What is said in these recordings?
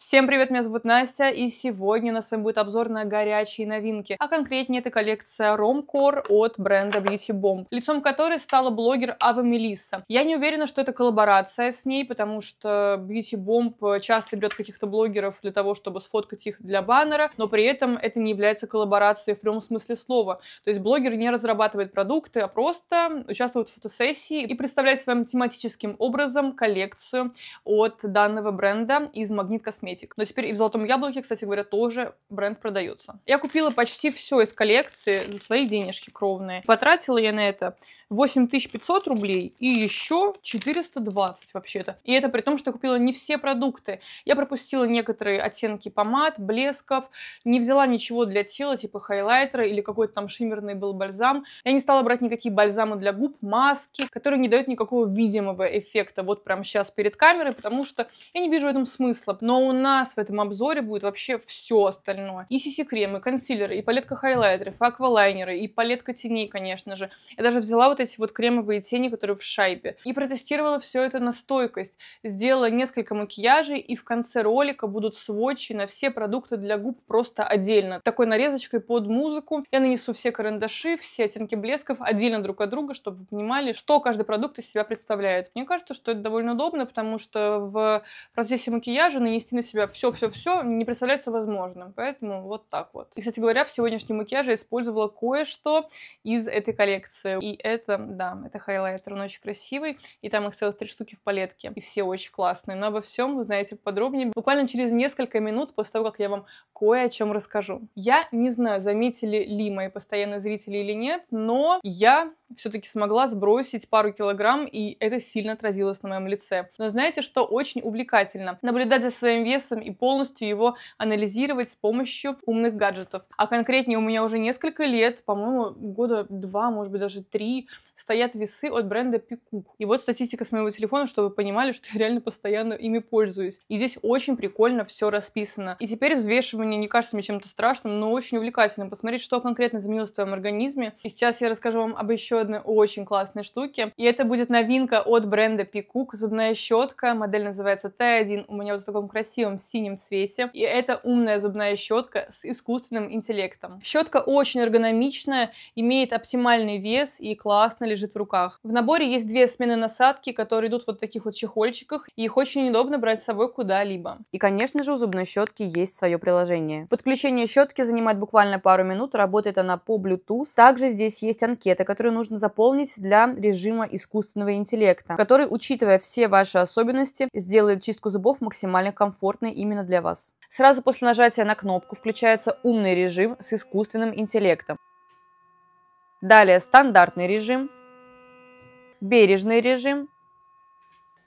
Всем привет, меня зовут Настя, и сегодня у нас с вами будет обзор на горячие новинки, а конкретнее это коллекция Ромкор от бренда Beauty Bomb, лицом которой стала блогер Ава Мелисса. Я не уверена, что это коллаборация с ней, потому что Beauty Bomb часто берет каких-то блогеров для того, чтобы сфоткать их для баннера, но при этом это не является коллаборацией в прямом смысле слова. То есть блогер не разрабатывает продукты, а просто участвует в фотосессии и представляет своим тематическим образом коллекцию от данного бренда из Магнит Косметики косметик. Но теперь и в Золотом Яблоке, кстати говоря, тоже бренд продается. Я купила почти все из коллекции за свои денежки кровные. Потратила я на это 8500 рублей и еще 420 вообще-то. И это при том, что купила не все продукты. Я пропустила некоторые оттенки помад, блесков, не взяла ничего для тела, типа хайлайтера или какой-то там шиммерный был бальзам. Я не стала брать никакие бальзамы для губ, маски, которые не дают никакого видимого эффекта вот прям сейчас перед камерой, потому что я не вижу в этом смысла. Но у нас в этом обзоре будет вообще все остальное. И сиси крем и консилеры, и палетка хайлайтеров, и аквалайнеры, и палетка теней, конечно же. Я даже взяла вот эти вот кремовые тени, которые в шайбе, и протестировала все это на стойкость. Сделала несколько макияжей, и в конце ролика будут сводчи на все продукты для губ просто отдельно. Такой нарезочкой под музыку. Я нанесу все карандаши, все оттенки блесков отдельно друг от друга, чтобы вы понимали, что каждый продукт из себя представляет. Мне кажется, что это довольно удобно, потому что в процессе макияжа нанести на себя себя все-все-все не представляется возможным. Поэтому вот так вот. И, кстати говоря, в сегодняшнем макияже я использовала кое-что из этой коллекции. И это, да, это хайлайтер, он очень красивый. И там их целых три штуки в палетке. И все очень классные. Но обо всем вы знаете подробнее буквально через несколько минут после того, как я вам кое о чем расскажу. Я не знаю, заметили ли мои постоянные зрители или нет, но я все-таки смогла сбросить пару килограмм, и это сильно отразилось на моем лице. Но знаете, что очень увлекательно? Наблюдать за своим весом интересом и полностью его анализировать с помощью умных гаджетов. А конкретнее у меня уже несколько лет, по-моему, года два, может быть, даже три, стоят весы от бренда Пикук. И вот статистика с моего телефона, чтобы вы понимали, что я реально постоянно ими пользуюсь. И здесь очень прикольно все расписано. И теперь взвешивание не кажется мне чем-то страшным, но очень увлекательным. Посмотреть, что конкретно изменилось в твоем организме. И сейчас я расскажу вам об еще одной очень классной штуке. И это будет новинка от бренда Пикук, зубная щетка. Модель называется Т1. У меня вот в таком красивом красивом синем цвете. И это умная зубная щетка с искусственным интеллектом. Щетка очень эргономичная, имеет оптимальный вес и классно лежит в руках. В наборе есть две смены насадки, которые идут вот в таких вот чехольчиках, и их очень удобно брать с собой куда-либо. И, конечно же, у зубной щетки есть свое приложение. Подключение щетки занимает буквально пару минут, работает она по Bluetooth. Также здесь есть анкета, которую нужно заполнить для режима искусственного интеллекта, который, учитывая все ваши особенности, сделает чистку зубов максимально комфортно комфортной именно для вас. Сразу после нажатия на кнопку включается умный режим с искусственным интеллектом. Далее стандартный режим, бережный режим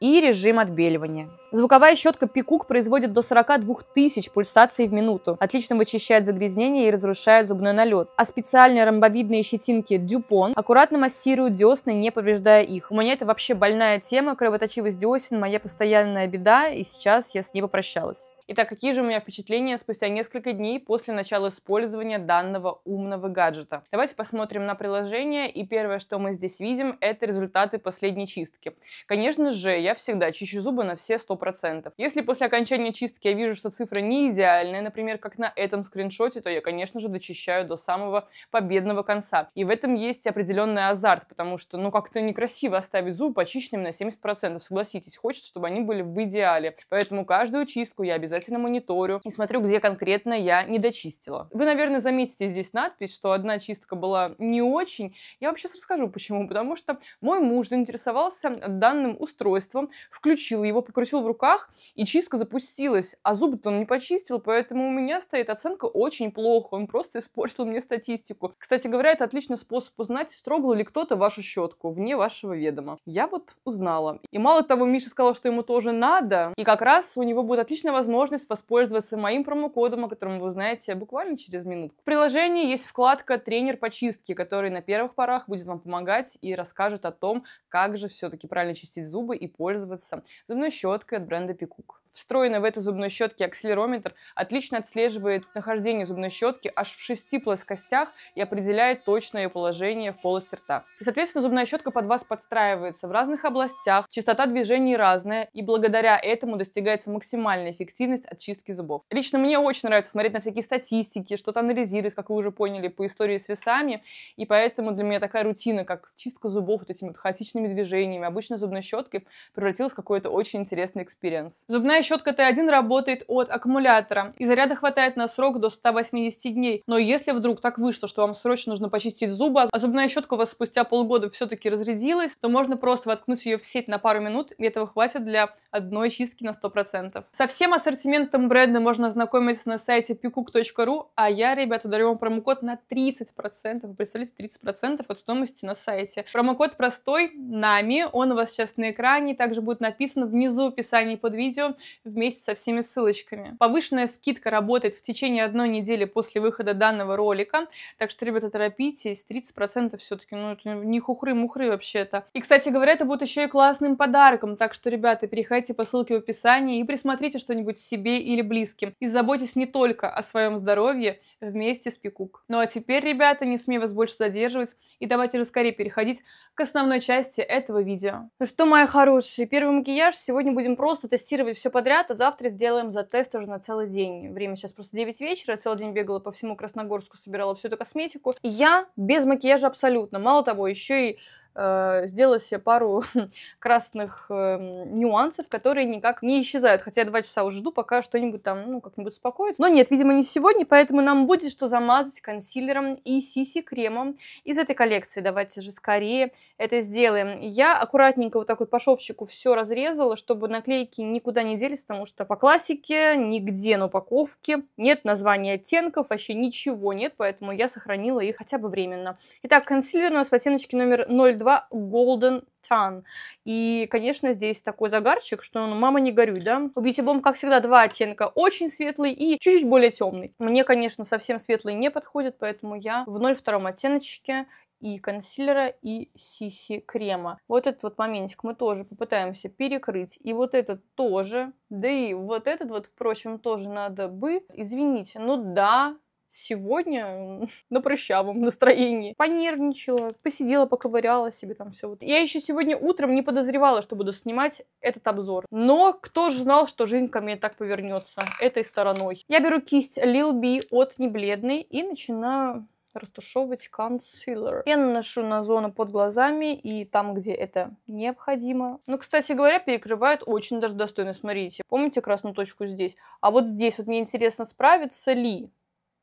и режим отбеливания. Звуковая щетка Пикук производит до 42 тысяч пульсаций в минуту. Отлично вычищает загрязнения и разрушает зубной налет. А специальные ромбовидные щетинки Дюпон аккуратно массируют десны, не повреждая их. У меня это вообще больная тема, кровоточивость десен, моя постоянная беда, и сейчас я с ней попрощалась. Итак, какие же у меня впечатления спустя несколько дней после начала использования данного умного гаджета? Давайте посмотрим на приложение, и первое, что мы здесь видим, это результаты последней чистки. Конечно же, я всегда чищу зубы на все 100%. 100%. Если после окончания чистки я вижу, что цифра не идеальная, например, как на этом скриншоте, то я, конечно же, дочищаю до самого победного конца. И в этом есть определенный азарт, потому что, ну, как-то некрасиво оставить зуб почищенным на 70%, согласитесь. Хочется, чтобы они были в идеале. Поэтому каждую чистку я обязательно мониторю и смотрю, где конкретно я не дочистила. Вы, наверное, заметите здесь надпись, что одна чистка была не очень. Я вам сейчас расскажу, почему. Потому что мой муж заинтересовался данным устройством, включил его, покрутил в руках, и чистка запустилась, а зубы-то он не почистил, поэтому у меня стоит оценка очень плохо, он просто испортил мне статистику. Кстати говоря, это отличный способ узнать, строгал ли кто-то вашу щетку вне вашего ведома. Я вот узнала. И мало того, Миша сказал, что ему тоже надо, и как раз у него будет отличная возможность воспользоваться моим промокодом, о котором вы узнаете буквально через минутку. В приложении есть вкладка «Тренер по чистке», который на первых порах будет вам помогать и расскажет о том, как же все-таки правильно чистить зубы и пользоваться зубной щеткой, от бренда Пикук. Встроенный в эту зубную щетки акселерометр отлично отслеживает нахождение зубной щетки аж в шести плоскостях и определяет точное положение в полости рта. И, соответственно, зубная щетка под вас подстраивается в разных областях, частота движений разная, и благодаря этому достигается максимальная эффективность очистки зубов. Лично мне очень нравится смотреть на всякие статистики, что-то анализировать, как вы уже поняли, по истории с весами, и поэтому для меня такая рутина, как чистка зубов вот этими вот хаотичными движениями, обычно зубной щеткой, превратилась в какой-то очень интересный экспириенс. Зубная щетка Т1 работает от аккумулятора, и заряда хватает на срок до 180 дней. Но если вдруг так вышло, что вам срочно нужно почистить зубы, а зубная щетка у вас спустя полгода все-таки разрядилась, то можно просто воткнуть ее в сеть на пару минут, и этого хватит для одной чистки на 100%. Со всем ассортиментом бренда можно ознакомиться на сайте peacook.ru, а я, ребята, дарю вам промокод на 30%. Вы представляете, 30% от стоимости на сайте. Промокод простой, нами, он у вас сейчас на экране, также будет написан внизу в описании под видео вместе со всеми ссылочками. Повышенная скидка работает в течение одной недели после выхода данного ролика, так что, ребята, торопитесь, 30% все-таки, ну это не хухры-мухры вообще-то. И, кстати говоря, это будет еще и классным подарком, так что, ребята, переходите по ссылке в описании и присмотрите что-нибудь себе или близким. И заботьтесь не только о своем здоровье вместе с Пикук. Ну а теперь, ребята, не смей вас больше задерживать и давайте же скорее переходить к основной части этого видео. Ну что, мои хорошие, первый макияж сегодня будем просто тестировать все подряд подряд, а завтра сделаем за тест уже на целый день. Время сейчас просто 9 вечера, целый день бегала по всему Красногорску, собирала всю эту косметику. И я без макияжа абсолютно. Мало того, еще и Э, сделала себе пару красных эм, нюансов, которые никак не исчезают. Хотя я два часа уже жду, пока что-нибудь там, ну, как-нибудь успокоится. Но нет, видимо, не сегодня, поэтому нам будет что замазать консилером и сиси-кремом из этой коллекции. Давайте же скорее это сделаем. Я аккуратненько вот так вот по шовчику все разрезала, чтобы наклейки никуда не делись, потому что по классике нигде на упаковке нет названия оттенков, вообще ничего нет, поэтому я сохранила их хотя бы временно. Итак, консилер у нас в оттеночке номер 02 два Golden Tan. И, конечно, здесь такой загарчик, что ну, мама не горюй, да? У Beauty Bomb, как всегда, два оттенка. Очень светлый и чуть-чуть более темный. Мне, конечно, совсем светлый не подходит, поэтому я в 0,2 оттеночке и консилера, и сиси крема. Вот этот вот моментик мы тоже попытаемся перекрыть. И вот этот тоже. Да и вот этот вот, впрочем, тоже надо бы. Извините, ну да, сегодня на прыщавом настроении. Понервничала, посидела, поковыряла себе там все. Вот. Я еще сегодня утром не подозревала, что буду снимать этот обзор. Но кто же знал, что жизнь ко мне так повернется этой стороной. Я беру кисть Lil B от Небледной и начинаю растушевывать консилер. Я наношу на зону под глазами и там, где это необходимо. Ну, кстати говоря, перекрывает очень даже достойно. Смотрите, помните красную точку здесь? А вот здесь вот мне интересно, справится ли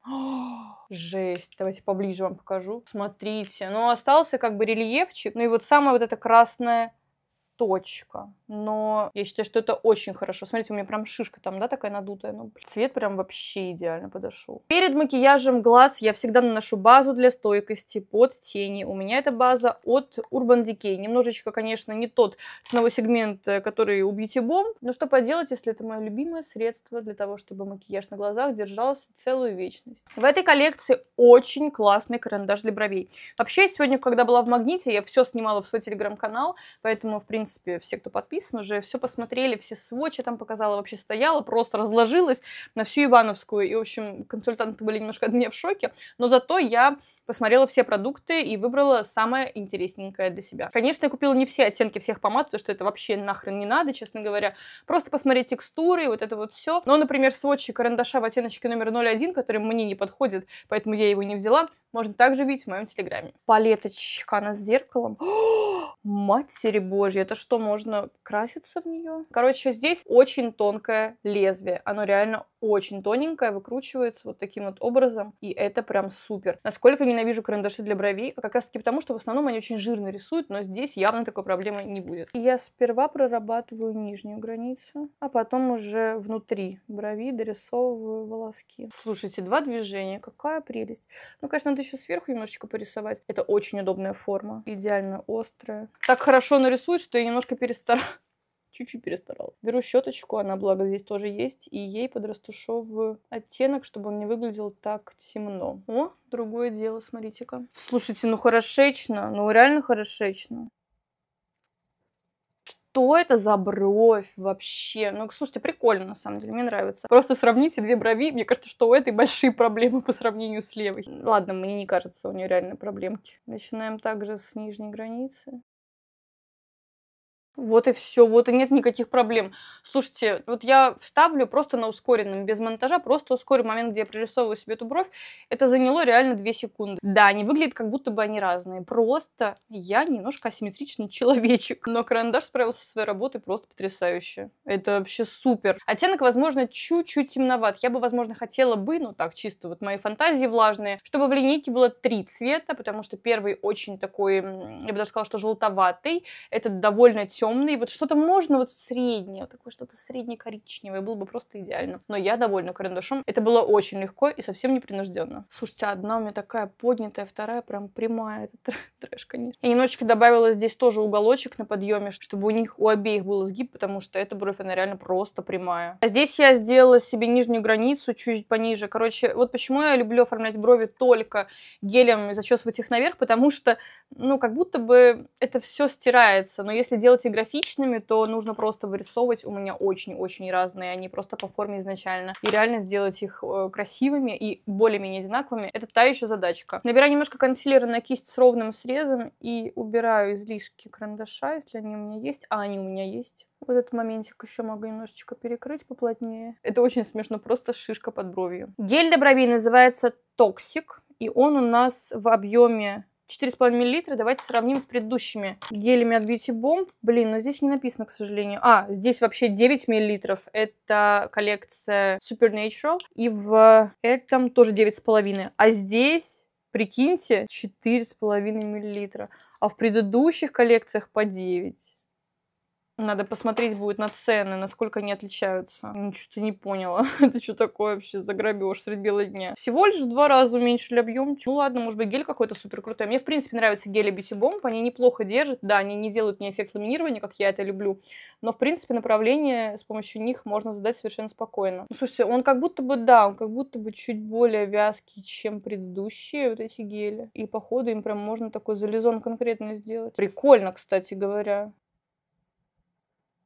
Жесть, давайте поближе вам покажу. Смотрите, ну остался как бы рельефчик, ну и вот самая вот эта красная точка. Но я считаю, что это очень хорошо. Смотрите, у меня прям шишка там, да, такая надутая. Ну, цвет прям вообще идеально подошел. Перед макияжем глаз я всегда наношу базу для стойкости под тени. У меня эта база от Urban Decay. Немножечко, конечно, не тот ценовой сегмент, э, который у Beauty Bomb. Но что поделать, если это мое любимое средство для того, чтобы макияж на глазах держался целую вечность. В этой коллекции очень классный карандаш для бровей. Вообще, сегодня, когда была в Магните, я все снимала в свой телеграм-канал, поэтому, в принципе, принципе, все, кто подписан уже, все посмотрели, все сводчи там показала, вообще стояла, просто разложилась на всю Ивановскую. И, в общем, консультанты были немножко от меня в шоке, но зато я посмотрела все продукты и выбрала самое интересненькое для себя. Конечно, я купила не все оттенки всех помад, потому что это вообще нахрен не надо, честно говоря. Просто посмотреть текстуры, вот это вот все. Но, например, сводчик карандаша в оттеночке номер 01, который мне не подходит, поэтому я его не взяла, можно также видеть в моем телеграме. Палеточка, она с зеркалом. О, матерь божья, это что можно краситься в нее. Короче, здесь очень тонкое лезвие. Оно реально очень тоненькое, выкручивается вот таким вот образом, и это прям супер. Насколько ненавижу карандаши для бровей, как раз таки потому, что в основном они очень жирно рисуют, но здесь явно такой проблемы не будет. я сперва прорабатываю нижнюю границу, а потом уже внутри брови дорисовываю волоски. Слушайте, два движения, какая прелесть. Ну, конечно, надо еще сверху немножечко порисовать. Это очень удобная форма, идеально острая. Так хорошо нарисует, что я немножко перестаралась. Чуть-чуть перестаралась. Беру щеточку, она, благо, здесь тоже есть, и ей подрастушевываю оттенок, чтобы он не выглядел так темно. О, другое дело, смотрите-ка. Слушайте, ну хорошечно, ну реально хорошечно что это за бровь вообще? Ну, слушайте, прикольно, на самом деле, мне нравится. Просто сравните две брови, мне кажется, что у этой большие проблемы по сравнению с левой. Ладно, мне не кажется, у нее реально проблемки. Начинаем также с нижней границы. Вот и все, вот и нет никаких проблем. Слушайте, вот я вставлю просто на ускоренном, без монтажа, просто ускорю момент, где я прорисовываю себе эту бровь. Это заняло реально 2 секунды. Да, они выглядят как будто бы они разные. Просто я немножко асимметричный человечек. Но карандаш справился со своей работой просто потрясающе. Это вообще супер. Оттенок, возможно, чуть-чуть темноват. Я бы, возможно, хотела бы, ну так, чисто вот мои фантазии влажные, чтобы в линейке было три цвета, потому что первый очень такой, я бы даже сказала, что желтоватый. этот довольно темный темный. Вот что-то можно вот среднее, вот такое что-то средне-коричневое. Было бы просто идеально. Но я довольна карандашом. Это было очень легко и совсем непринужденно. Слушайте, одна у меня такая поднятая, вторая прям прямая. Это трэш, конечно. Я немножечко добавила здесь тоже уголочек на подъеме, чтобы у них у обеих был сгиб, потому что эта бровь, она реально просто прямая. А здесь я сделала себе нижнюю границу чуть пониже. Короче, вот почему я люблю оформлять брови только гелем и зачесывать их наверх, потому что, ну, как будто бы это все стирается. Но если делать графичными, то нужно просто вырисовывать. У меня очень-очень разные, они просто по форме изначально. И реально сделать их э, красивыми и более-менее одинаковыми. Это та еще задачка. Набираю немножко консилера на кисть с ровным срезом и убираю излишки карандаша, если они у меня есть. А, они у меня есть. Вот этот моментик еще могу немножечко перекрыть поплотнее. Это очень смешно, просто шишка под бровью. Гель для бровей называется Токсик. И он у нас в объеме 4,5 мл. Давайте сравним с предыдущими гелями от Beauty Bomb. Блин, но ну здесь не написано, к сожалению. А, здесь вообще 9 мл. Это коллекция Supernatural. И в этом тоже 9,5. А здесь, прикиньте, 4,5 мл. А в предыдущих коллекциях по 9. Надо посмотреть будет на цены, насколько они отличаются. Ну, что-то не поняла. Это что такое вообще за грабеж средь бела дня? Всего лишь в два раза уменьшили объем. Ну ладно, может быть, гель какой-то супер крутой. Мне, в принципе, нравятся гели Beauty Bomb. Они неплохо держат. Да, они не делают мне эффект ламинирования, как я это люблю. Но, в принципе, направление с помощью них можно задать совершенно спокойно. Ну, слушайте, он как будто бы, да, он как будто бы чуть более вязкий, чем предыдущие вот эти гели. И, походу, им прям можно такой зализон конкретно сделать. Прикольно, кстати говоря.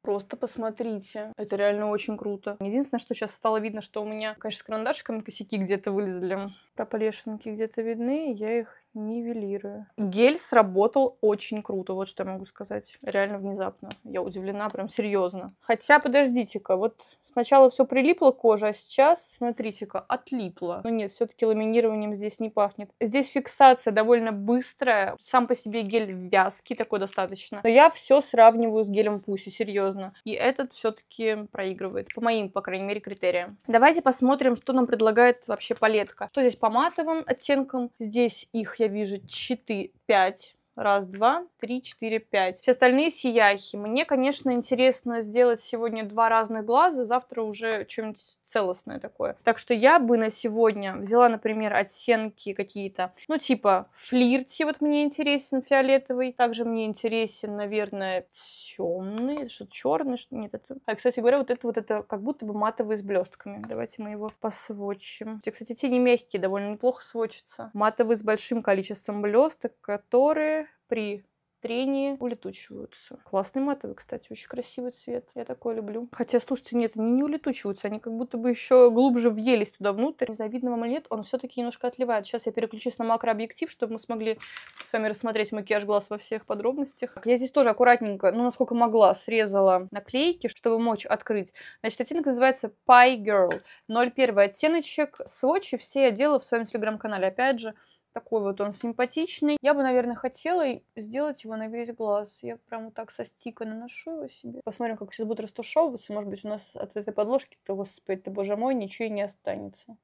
Просто посмотрите. Это реально очень круто. Единственное, что сейчас стало видно, что у меня, конечно, с карандашиками косяки где-то вылезли. Проплешинки где-то видны, я их нивелирую. Гель сработал очень круто, вот что я могу сказать. Реально внезапно. Я удивлена, прям серьезно. Хотя, подождите-ка, вот сначала все прилипло к коже, а сейчас, смотрите-ка, отлипло. Но ну нет, все-таки ламинированием здесь не пахнет. Здесь фиксация довольно быстрая. Сам по себе гель вязкий такой достаточно. Но я все сравниваю с гелем Пуси, серьезно. И этот все-таки проигрывает, по моим, по крайней мере, критериям. Давайте посмотрим, что нам предлагает вообще палетка. Что здесь по матовым оттенкам? Здесь их я я вижу 4, 5 Раз, два, три, четыре, пять. Все остальные сияхи. Мне, конечно, интересно сделать сегодня два разных глаза, завтра уже что-нибудь целостное такое. Так что я бы на сегодня взяла, например, оттенки какие-то, ну, типа флирти, вот мне интересен фиолетовый. Также мне интересен, наверное, темный, что черный, что нет. Это... А, кстати говоря, вот это вот это как будто бы матовый с блестками. Давайте мы его посвочим. все кстати, тени мягкие, довольно неплохо сводятся. Матовый с большим количеством блесток, которые при трении улетучиваются. Классный матовый, кстати, очень красивый цвет. Я такой люблю. Хотя, слушайте, нет, они не улетучиваются, они как будто бы еще глубже въелись туда внутрь. Не знаю, вам или нет, он все-таки немножко отливает. Сейчас я переключусь на макрообъектив, чтобы мы смогли с вами рассмотреть макияж глаз во всех подробностях. Я здесь тоже аккуратненько, ну, насколько могла, срезала наклейки, чтобы мочь открыть. Значит, оттенок называется Pie Girl. 01 оттеночек. Сводчи все я делала в своем телеграм-канале. Опять же, такой вот он симпатичный. Я бы, наверное, хотела сделать его на весь глаз. Я прям вот так со стика наношу его себе. Посмотрим, как сейчас будут растушевываться. Может быть, у нас от этой подложки, то, господи, ты, боже мой, ничего и не останется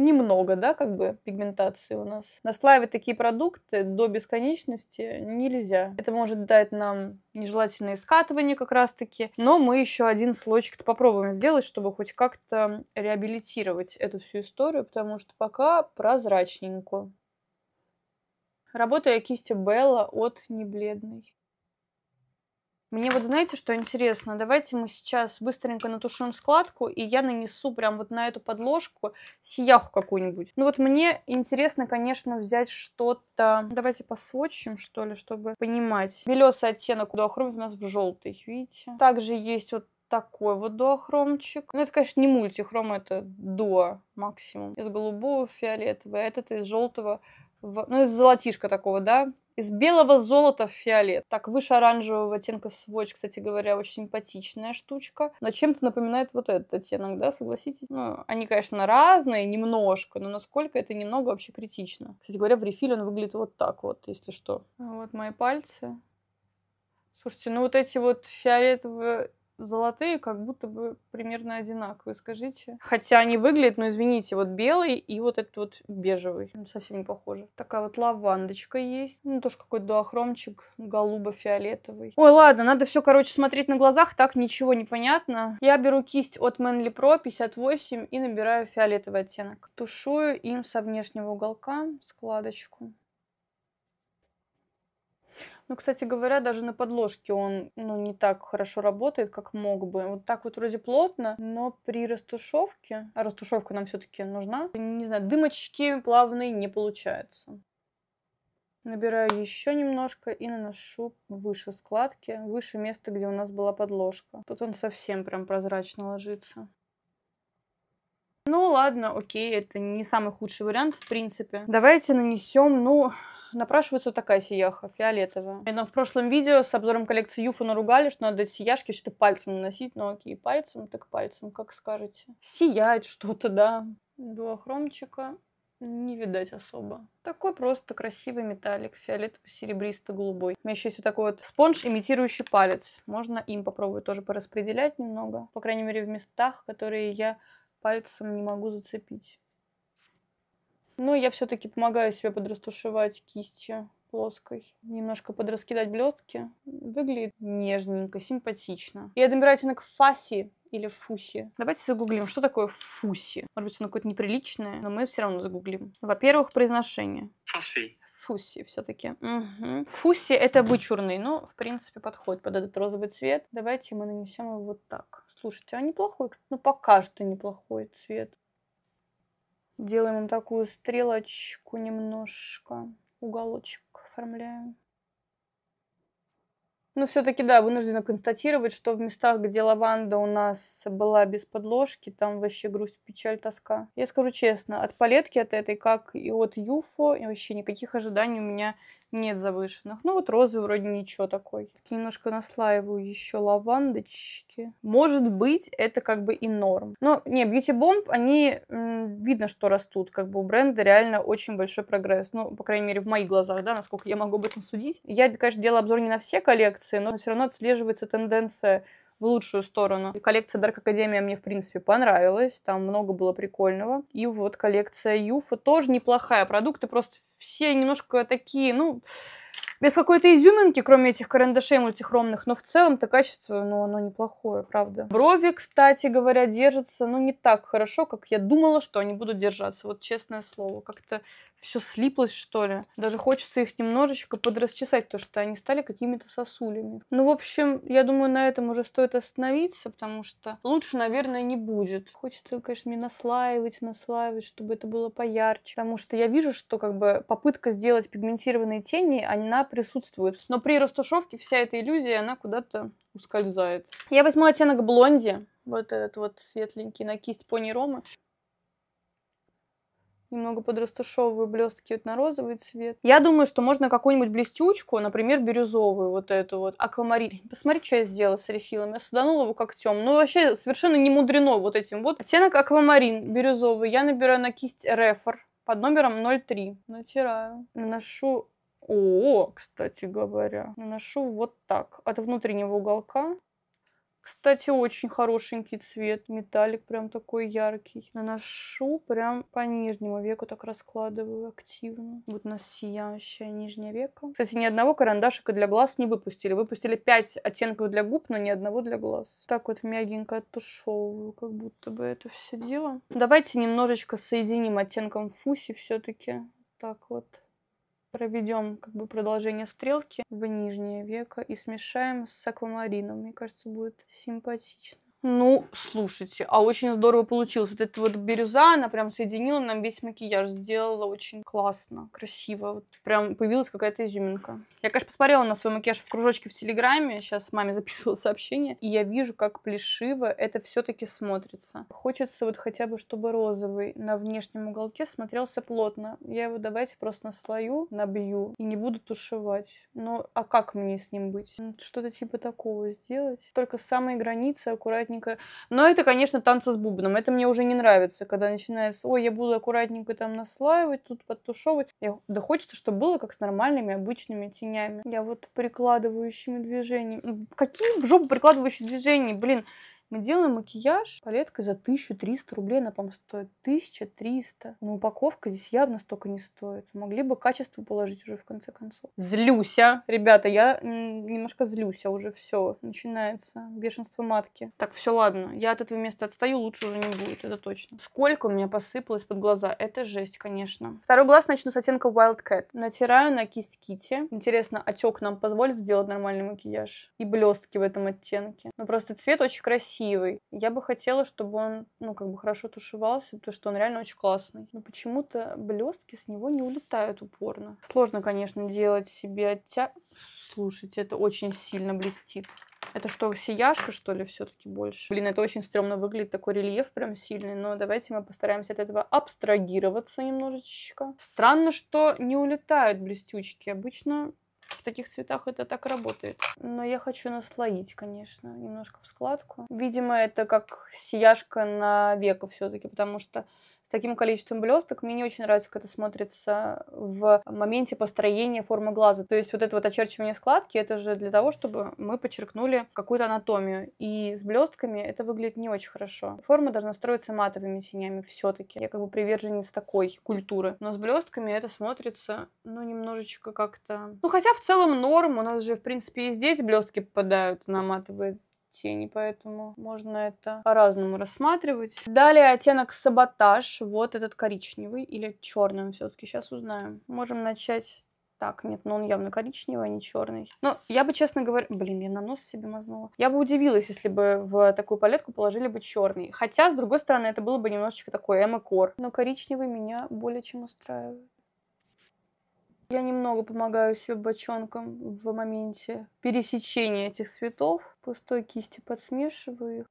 немного, да, как бы пигментации у нас. Наслаивать такие продукты до бесконечности нельзя. Это может дать нам нежелательные скатывания как раз-таки, но мы еще один слоечек-то попробуем сделать, чтобы хоть как-то реабилитировать эту всю историю, потому что пока прозрачненько. Работаю я кистью Белла от Небледной. Мне вот знаете, что интересно? Давайте мы сейчас быстренько натушим складку, и я нанесу прям вот на эту подложку сияху какую-нибудь. Ну вот мне интересно, конечно, взять что-то... Давайте посвочим, что ли, чтобы понимать. Белесый оттенок дуохромит у нас в желтый, видите? Также есть вот такой вот дуохромчик. Ну, это, конечно, не мультихром, это дуо максимум. Из голубого, фиолетового. А этот из желтого в, ну, из золотишка такого, да, из белого золота в фиолет. Так, выше оранжевого оттенка сводч, кстати говоря, очень симпатичная штучка. Но чем-то напоминает вот этот оттенок, да, согласитесь? Ну, они, конечно, разные немножко, но насколько это немного вообще критично. Кстати говоря, в рефиле он выглядит вот так вот, если что. А вот мои пальцы. Слушайте, ну вот эти вот фиолетовые золотые как будто бы примерно одинаковые, скажите. Хотя они выглядят, но ну, извините, вот белый и вот этот вот бежевый. Ну, совсем не похоже. Такая вот лавандочка есть. Ну, тоже какой-то дуохромчик голубо-фиолетовый. Ой, ладно, надо все, короче, смотреть на глазах, так ничего не понятно. Я беру кисть от Manly Pro 58 и набираю фиолетовый оттенок. Тушую им со внешнего уголка складочку. Ну, кстати говоря, даже на подложке он ну, не так хорошо работает, как мог бы. Вот так вот вроде плотно, но при растушевке, а растушевка нам все-таки нужна, не знаю, дымочки плавные не получаются. Набираю еще немножко и наношу выше складки, выше места, где у нас была подложка. Тут он совсем прям прозрачно ложится. Ну ладно, окей, это не самый худший вариант в принципе. Давайте нанесем, ну, напрашивается вот такая сияха, фиолетовая. Но в прошлом видео с обзором коллекции Юфа наругали, что надо эти сияшки что-то пальцем наносить. Ну окей, пальцем так пальцем, как скажете. Сияет что-то, да. Дуохромчика не видать особо. Такой просто красивый металлик, фиолетово-серебристо-голубой. У меня еще есть вот такой вот спонж, имитирующий палец. Можно им попробовать тоже пораспределять немного. По крайней мере, в местах, которые я пальцем не могу зацепить. Но я все-таки помогаю себе подрастушевать кистью плоской. Немножко подраскидать блестки. Выглядит нежненько, симпатично. Я добираю оттенок фаси или фуси. Давайте загуглим, что такое фуси. Может быть, оно какое-то неприличное, но мы все равно загуглим. Во-первых, произношение. Фаси. Фуси все-таки. Угу. Фуси это вычурный, но в принципе подходит под этот розовый цвет. Давайте мы нанесем его вот так. Слушайте, а неплохой, ну пока что неплохой цвет. Делаем им такую стрелочку немножко, уголочек оформляем. Ну, все-таки, да, вынуждена констатировать, что в местах, где лаванда у нас была без подложки, там вообще грусть, печаль, тоска. Я скажу честно, от палетки от этой, как и от юфо, и вообще никаких ожиданий у меня нет завышенных. Ну вот розы вроде ничего такой. Такие немножко наслаиваю еще лавандочки. Может быть, это как бы и норм. Но не, Beauty Bomb, они видно, что растут. Как бы у бренда реально очень большой прогресс. Ну, по крайней мере, в моих глазах, да, насколько я могу об этом судить. Я, конечно, делала обзор не на все коллекции, но все равно отслеживается тенденция в лучшую сторону. Коллекция Dark Academy мне, в принципе, понравилась. Там много было прикольного. И вот коллекция Юфа тоже неплохая. Продукты просто все немножко такие, ну, без какой-то изюминки, кроме этих карандашей мультихромных, но в целом-то качество, ну, оно неплохое, правда. Брови, кстати говоря, держатся, ну, не так хорошо, как я думала, что они будут держаться, вот честное слово. Как-то все слиплось, что ли. Даже хочется их немножечко подрасчесать, потому что они стали какими-то сосулями. Ну, в общем, я думаю, на этом уже стоит остановиться, потому что лучше, наверное, не будет. Хочется, конечно, мне наслаивать, наслаивать, чтобы это было поярче, потому что я вижу, что как бы попытка сделать пигментированные тени, они на присутствует. Но при растушевке вся эта иллюзия, она куда-то ускользает. Я возьму оттенок блонди, вот этот вот светленький на кисть пони рома, Немного подрастушевываю блестки вот на розовый цвет. Я думаю, что можно какую-нибудь блестючку, например, бирюзовую, вот эту вот, аквамарин. Посмотрите, что я сделала с рефилом. Я саданула его когтем. Ну, вообще, совершенно не мудрено вот этим вот. Оттенок аквамарин бирюзовый я набираю на кисть рефор под номером 03. Натираю. Наношу о, кстати говоря, наношу вот так, от внутреннего уголка. Кстати, очень хорошенький цвет, металлик прям такой яркий. Наношу прям по нижнему веку, так раскладываю активно. Вот у нас сияющее нижнее веко. Кстати, ни одного карандашика для глаз не выпустили. Выпустили 5 оттенков для губ, но ни одного для глаз. Так вот мягенько оттушевываю, как будто бы это все дело. Давайте немножечко соединим оттенком фуси все-таки. Так вот проведем как бы продолжение стрелки в нижнее веко и смешаем с аквамарином. Мне кажется, будет симпатично. Ну, слушайте, а очень здорово получилось. Вот эта вот бирюза, она прям соединила нам весь макияж, сделала очень классно, красиво. Вот прям появилась какая-то изюминка. Я, конечно, посмотрела на свой макияж в кружочке в Телеграме, сейчас маме записывала сообщение, и я вижу, как плешиво это все-таки смотрится. Хочется вот хотя бы, чтобы розовый на внешнем уголке смотрелся плотно. Я его давайте просто слою, набью и не буду тушевать. Ну, а как мне с ним быть? Что-то типа такого сделать. Только самые границы аккуратнее аккуратненько. Но это, конечно, танцы с бубном. Это мне уже не нравится, когда начинается, ой, я буду аккуратненько там наслаивать, тут подтушевывать. Я, да хочется, чтобы было как с нормальными обычными тенями. Я вот прикладывающими движениями. Какие в жопу прикладывающие движения? Блин, мы делаем макияж палеткой за 1300 рублей, она, по-моему, стоит 1300. Но упаковка здесь явно столько не стоит. Могли бы качество положить уже в конце концов. Злюся. Ребята, я немножко злюся уже все. Начинается бешенство матки. Так, все, ладно. Я от этого места отстаю, лучше уже не будет, это точно. Сколько у меня посыпалось под глаза. Это жесть, конечно. Второй глаз начну с оттенка Wildcat. Натираю на кисть Кити. Интересно, отек нам позволит сделать нормальный макияж? И блестки в этом оттенке. Ну, просто цвет очень красивый красивый. Я бы хотела, чтобы он, ну, как бы хорошо тушевался, потому что он реально очень классный. Но почему-то блестки с него не улетают упорно. Сложно, конечно, делать себе оттяг... Слушайте, это очень сильно блестит. Это что, сияшка, что ли, все-таки больше? Блин, это очень стрёмно выглядит, такой рельеф прям сильный, но давайте мы постараемся от этого абстрагироваться немножечко. Странно, что не улетают блестючки. Обычно таких цветах это так работает. Но я хочу наслоить, конечно, немножко в складку. Видимо, это как сияшка на века все-таки, потому что с таким количеством блесток. Мне не очень нравится, как это смотрится в моменте построения формы глаза. То есть вот это вот очерчивание складки, это же для того, чтобы мы подчеркнули какую-то анатомию. И с блестками это выглядит не очень хорошо. Форма должна строиться матовыми тенями все-таки. Я как бы приверженец такой культуры. Но с блестками это смотрится, ну, немножечко как-то... Ну, хотя в целом норм. У нас же, в принципе, и здесь блестки попадают на матовые тени, поэтому можно это по-разному рассматривать. Далее оттенок саботаж, вот этот коричневый или черный все-таки, сейчас узнаем. Можем начать так, нет, но ну он явно коричневый, а не черный. Но ну, я бы, честно говоря, блин, я на нос себе мазнула. Я бы удивилась, если бы в такую палетку положили бы черный. Хотя, с другой стороны, это было бы немножечко такой эмо-кор. Но коричневый меня более чем устраивает. Я немного помогаю себе бочонком в моменте пересечения этих цветов. Пустой кисти подсмешиваю их.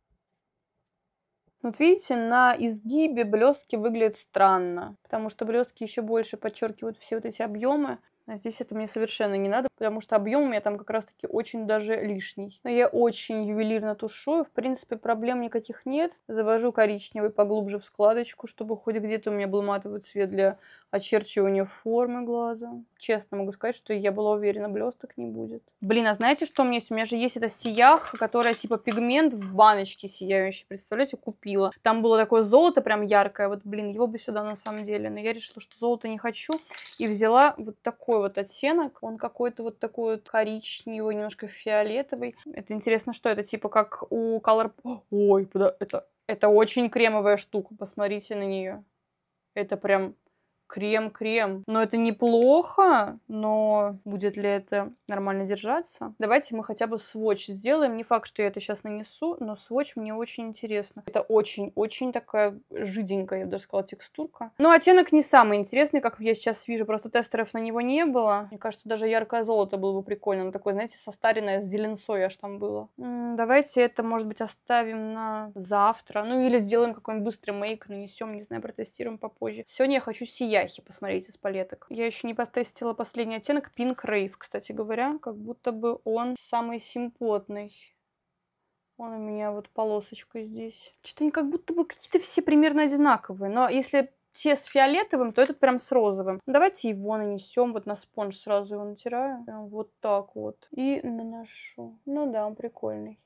Вот видите, на изгибе блестки выглядят странно, потому что блестки еще больше подчеркивают все вот эти объемы. А здесь это мне совершенно не надо, потому что объем у меня там как раз-таки очень даже лишний. Но я очень ювелирно тушую, в принципе, проблем никаких нет. Завожу коричневый поглубже в складочку, чтобы хоть где-то у меня был матовый цвет для очерчивания формы глаза. Честно могу сказать, что я была уверена, блесток не будет. Блин, а знаете, что у меня есть? У меня же есть эта сиях, которая типа пигмент в баночке сияющий, представляете, купила. Там было такое золото прям яркое, вот, блин, его бы сюда на самом деле, но я решила, что золото не хочу, и взяла вот такое такой вот оттенок. Он какой-то вот такой вот коричневый, немножко фиолетовый. Это интересно, что это типа как у Color... Ой, это, это очень кремовая штука, посмотрите на нее. Это прям крем-крем. Но это неплохо, но будет ли это нормально держаться? Давайте мы хотя бы сводч сделаем. Не факт, что я это сейчас нанесу, но сводч мне очень интересно. Это очень-очень такая жиденькая, я бы даже сказала, текстурка. Но ну, оттенок не самый интересный, как я сейчас вижу. Просто тестеров на него не было. Мне кажется, даже яркое золото было бы прикольно. Оно ну, такое, знаете, состаренное, с зеленцой аж там было. М -м, давайте это, может быть, оставим на завтра. Ну или сделаем какой-нибудь быстрый мейк, нанесем, не знаю, протестируем попозже. Сегодня я хочу сиять пряхи посмотреть из палеток. Я еще не потестила последний оттенок Pink Rave, кстати говоря. Как будто бы он самый симпотный. Он у меня вот полосочкой здесь. Что-то они как будто бы какие-то все примерно одинаковые. Но если те с фиолетовым, то этот прям с розовым. Давайте его нанесем вот на спонж, сразу его натираю. Прям вот так вот. И наношу. Ну да, он прикольный.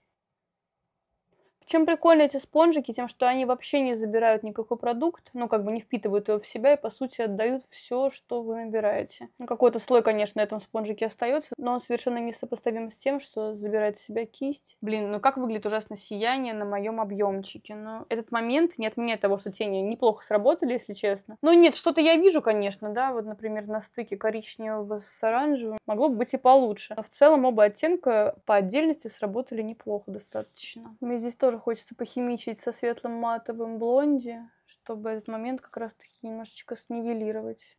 Чем прикольны эти спонжики, тем, что они вообще не забирают никакой продукт, ну, как бы не впитывают его в себя и, по сути, отдают все, что вы набираете. Ну, какой-то слой, конечно, на этом спонжике остается, но он совершенно несопоставим с тем, что забирает в себя кисть. Блин, ну как выглядит ужасно сияние на моем объемчике? Ну, этот момент не отменяет того, что тени неплохо сработали, если честно. Ну, нет, что-то я вижу, конечно, да, вот, например, на стыке коричневого с оранжевым. Могло бы быть и получше. Но в целом оба оттенка по отдельности сработали неплохо достаточно. У меня здесь тоже тоже хочется похимичить со светлым матовым блонди, чтобы этот момент как раз-таки немножечко снивелировать.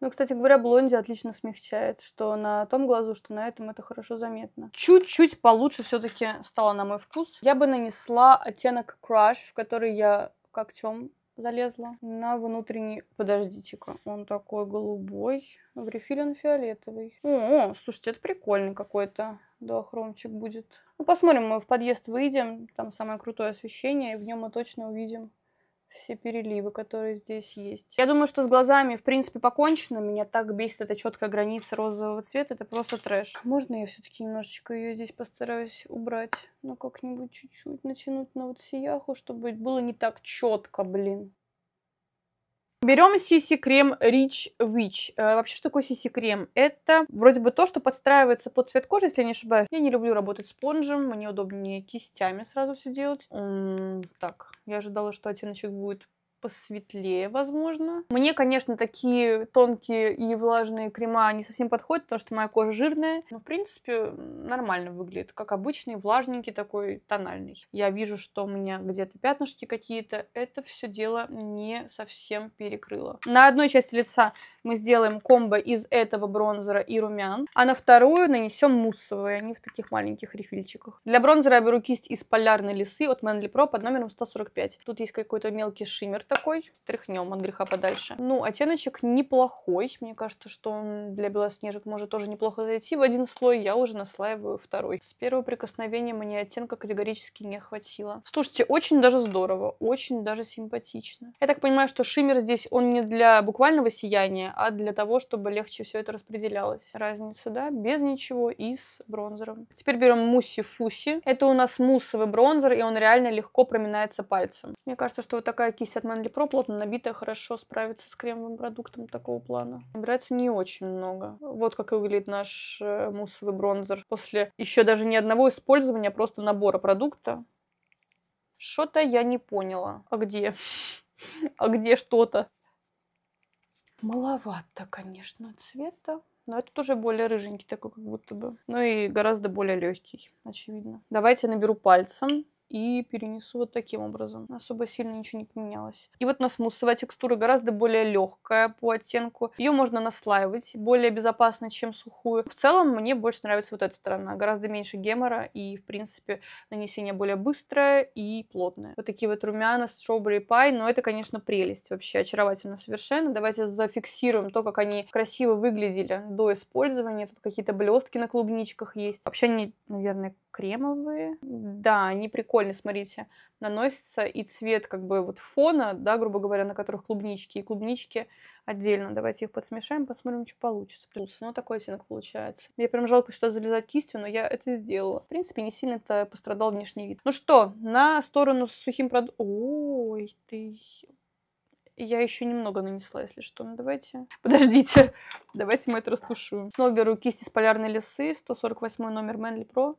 Ну, кстати говоря, блонди отлично смягчает, что на том глазу, что на этом это хорошо заметно. Чуть-чуть получше все-таки стало на мой вкус. Я бы нанесла оттенок Crush, в который я как когтем залезла на внутренний... Подождите-ка, он такой голубой. В рефиле он фиолетовый. О, о слушайте, это прикольный какой-то. Да, хромчик будет. Ну, посмотрим, мы в подъезд выйдем. Там самое крутое освещение, и в нем мы точно увидим все переливы, которые здесь есть. Я думаю, что с глазами, в принципе, покончено. Меня так бесит эта четкая граница розового цвета. Это просто трэш. А можно я все-таки немножечко ее здесь постараюсь убрать? Ну, как-нибудь чуть-чуть натянуть на вот сияху, чтобы было не так четко, блин. Берем CC-крем Rich Witch. Э, вообще, что такое CC-крем? Это вроде бы то, что подстраивается под цвет кожи, если я не ошибаюсь. Я не люблю работать спонжем, мне удобнее кистями сразу все делать. М -м так, я ожидала, что оттеночек будет посветлее, возможно. Мне, конечно, такие тонкие и влажные крема не совсем подходят, потому что моя кожа жирная. Но, в принципе, нормально выглядит. Как обычный, влажненький такой тональный. Я вижу, что у меня где-то пятнышки какие-то. Это все дело не совсем перекрыло. На одной части лица мы сделаем комбо из этого бронзера и румян, а на вторую нанесем муссовые, они в таких маленьких рефильчиках. Для бронзера я беру кисть из полярной лисы от Manly Pro под номером 145. Тут есть какой-то мелкий шиммер такой, стряхнем от греха подальше. Ну, оттеночек неплохой, мне кажется, что он для белоснежек может тоже неплохо зайти. В один слой я уже наслаиваю второй. С первого прикосновения мне оттенка категорически не хватило. Слушайте, очень даже здорово, очень даже симпатично. Я так понимаю, что шиммер здесь, он не для буквального сияния, а для того, чтобы легче все это распределялось. Разница, да, без ничего и с бронзером. Теперь берем муси Фуси. Это у нас муссовый бронзер, и он реально легко проминается пальцем. Мне кажется, что вот такая кисть от Manly Pro плотно набитая хорошо справится с кремовым продуктом такого плана. Набирается не очень много. Вот как и выглядит наш э, муссовый бронзер после еще даже не одного использования, а просто набора продукта. Что-то я не поняла. А где? А где что-то? Маловато, конечно, цвета. Но это тоже более рыженький такой, как будто бы. Ну и гораздо более легкий, очевидно. Давайте я наберу пальцем и перенесу вот таким образом. Особо сильно ничего не поменялось. И вот на смуссовая текстура гораздо более легкая по оттенку. Ее можно наслаивать, более безопасно, чем сухую. В целом мне больше нравится вот эта сторона. Гораздо меньше гемора и, в принципе, нанесение более быстрое и плотное. Вот такие вот румяна, стробери пай, но это, конечно, прелесть вообще, очаровательно совершенно. Давайте зафиксируем то, как они красиво выглядели до использования. Тут какие-то блестки на клубничках есть. Вообще они, наверное, кремовые. Да, они прикольные, смотрите. Наносится и цвет как бы вот фона, да, грубо говоря, на которых клубнички. И клубнички отдельно. Давайте их подсмешаем, посмотрим, что получится. Ну, такой оттенок получается. Мне прям жалко сюда залезать кистью, но я это сделала. В принципе, не сильно-то пострадал внешний вид. Ну что, на сторону с сухим продуктом... Ой, ты... Я еще немного нанесла, если что. Ну, давайте... Подождите. Давайте мы это растушуем. Снова беру кисть из полярной лесы, 148 номер Manly Pro.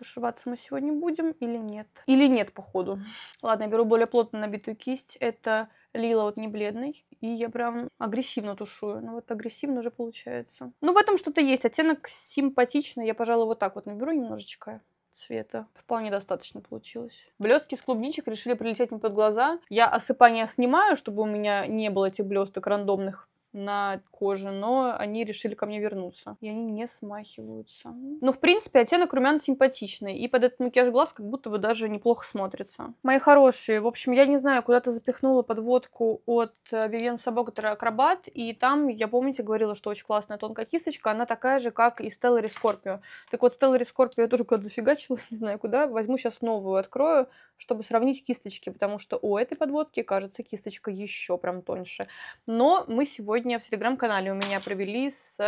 Тушеваться мы сегодня будем или нет? Или нет, походу. Ладно, я беру более плотно набитую кисть. Это лила вот не бледный. И я прям агрессивно тушую. Ну вот агрессивно уже получается. Ну в этом что-то есть. Оттенок симпатичный. Я, пожалуй, вот так вот наберу немножечко цвета. Вполне достаточно получилось. Блестки с клубничек решили прилететь мне под глаза. Я осыпание снимаю, чтобы у меня не было этих блесток рандомных на коже, но они решили ко мне вернуться. И они не смахиваются. Но, ну, в принципе, оттенок румян симпатичный. И под этот макияж глаз как будто бы даже неплохо смотрится. Мои хорошие, в общем, я не знаю, куда-то запихнула подводку от э, Vivienne Sabogater Acrobat И там, я помните, говорила, что очень классная тонкая кисточка. Она такая же, как и Stellary Scorpio. Так вот, Stellary Scorpio я тоже куда-то зафигачила, не знаю куда. Возьму сейчас новую, открою, чтобы сравнить кисточки. Потому что у этой подводки, кажется, кисточка еще прям тоньше. Но мы сегодня сегодня в телеграм-канале у меня провели с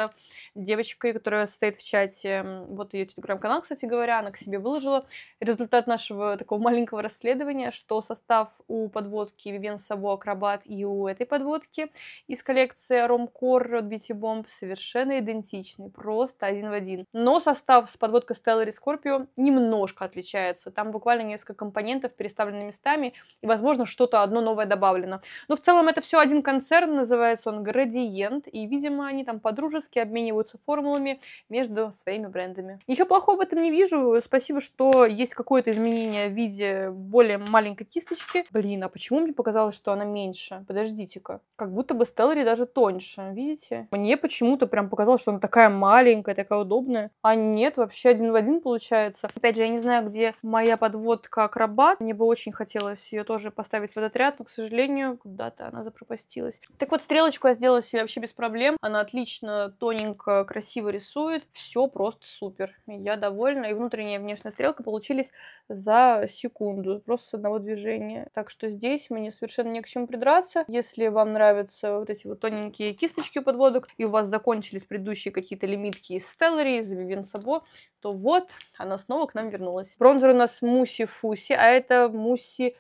девочкой, которая стоит в чате, вот ее телеграм-канал, кстати говоря, она к себе выложила результат нашего такого маленького расследования, что состав у подводки Вивен Сабо Акробат и у этой подводки из коллекции Ромкор Beauty Bomb совершенно идентичный, просто один в один. Но состав с подводкой Stellary Scorpio немножко отличается, там буквально несколько компонентов переставлены местами, и, возможно, что-то одно новое добавлено. Но в целом это все один концерн, называется он Grey градиент, и, видимо, они там по-дружески обмениваются формулами между своими брендами. Ничего плохого в этом не вижу. Спасибо, что есть какое-то изменение в виде более маленькой кисточки. Блин, а почему мне показалось, что она меньше? Подождите-ка. Как будто бы Стеллари даже тоньше, видите? Мне почему-то прям показалось, что она такая маленькая, такая удобная. А нет, вообще один в один получается. Опять же, я не знаю, где моя подводка акробат. Мне бы очень хотелось ее тоже поставить в этот ряд, но, к сожалению, куда-то она запропастилась. Так вот, стрелочку я сделала сделала себе вообще без проблем. Она отлично, тоненько, красиво рисует. Все просто супер. Я довольна. И внутренняя и внешняя стрелка получились за секунду. Просто с одного движения. Так что здесь мне совершенно не к чему придраться. Если вам нравятся вот эти вот тоненькие кисточки подводок, и у вас закончились предыдущие какие-то лимитки из Stellary, из Vivien то вот, она снова к нам вернулась. Бронзер у нас Муси Фуси, а это Муси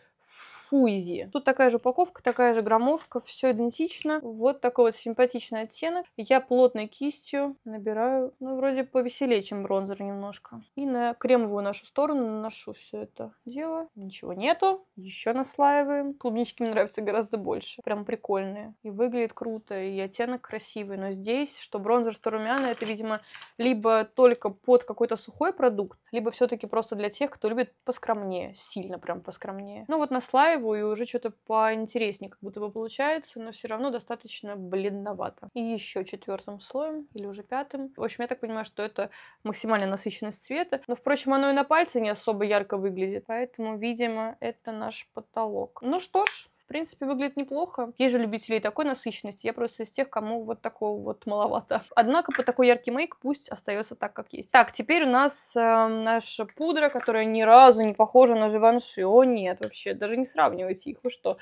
фузи. Тут такая же упаковка, такая же граммовка, все идентично. Вот такой вот симпатичный оттенок. Я плотной кистью набираю, ну, вроде повеселее, чем бронзер немножко. И на кремовую нашу сторону наношу все это дело. Ничего нету. Еще наслаиваем. Клубнички мне нравятся гораздо больше. Прям прикольные. И выглядит круто, и оттенок красивый. Но здесь, что бронзер, что румяна, это, видимо, либо только под какой-то сухой продукт, либо все-таки просто для тех, кто любит поскромнее, сильно прям поскромнее. Ну вот наслаиваем. Андрееву, и уже что-то поинтереснее как будто бы получается, но все равно достаточно бледновато. И еще четвертым слоем, или уже пятым. В общем, я так понимаю, что это максимальная насыщенность цвета. Но, впрочем, оно и на пальце не особо ярко выглядит, поэтому, видимо, это наш потолок. Ну что ж, принципе, выглядит неплохо. Есть же любителей такой насыщенности. Я просто из тех, кому вот такого вот маловато. Однако, по такой яркий мейк пусть остается так, как есть. Так, теперь у нас э, наша пудра, которая ни разу не похожа на Живанши. О, нет, вообще, даже не сравнивайте их, вы что.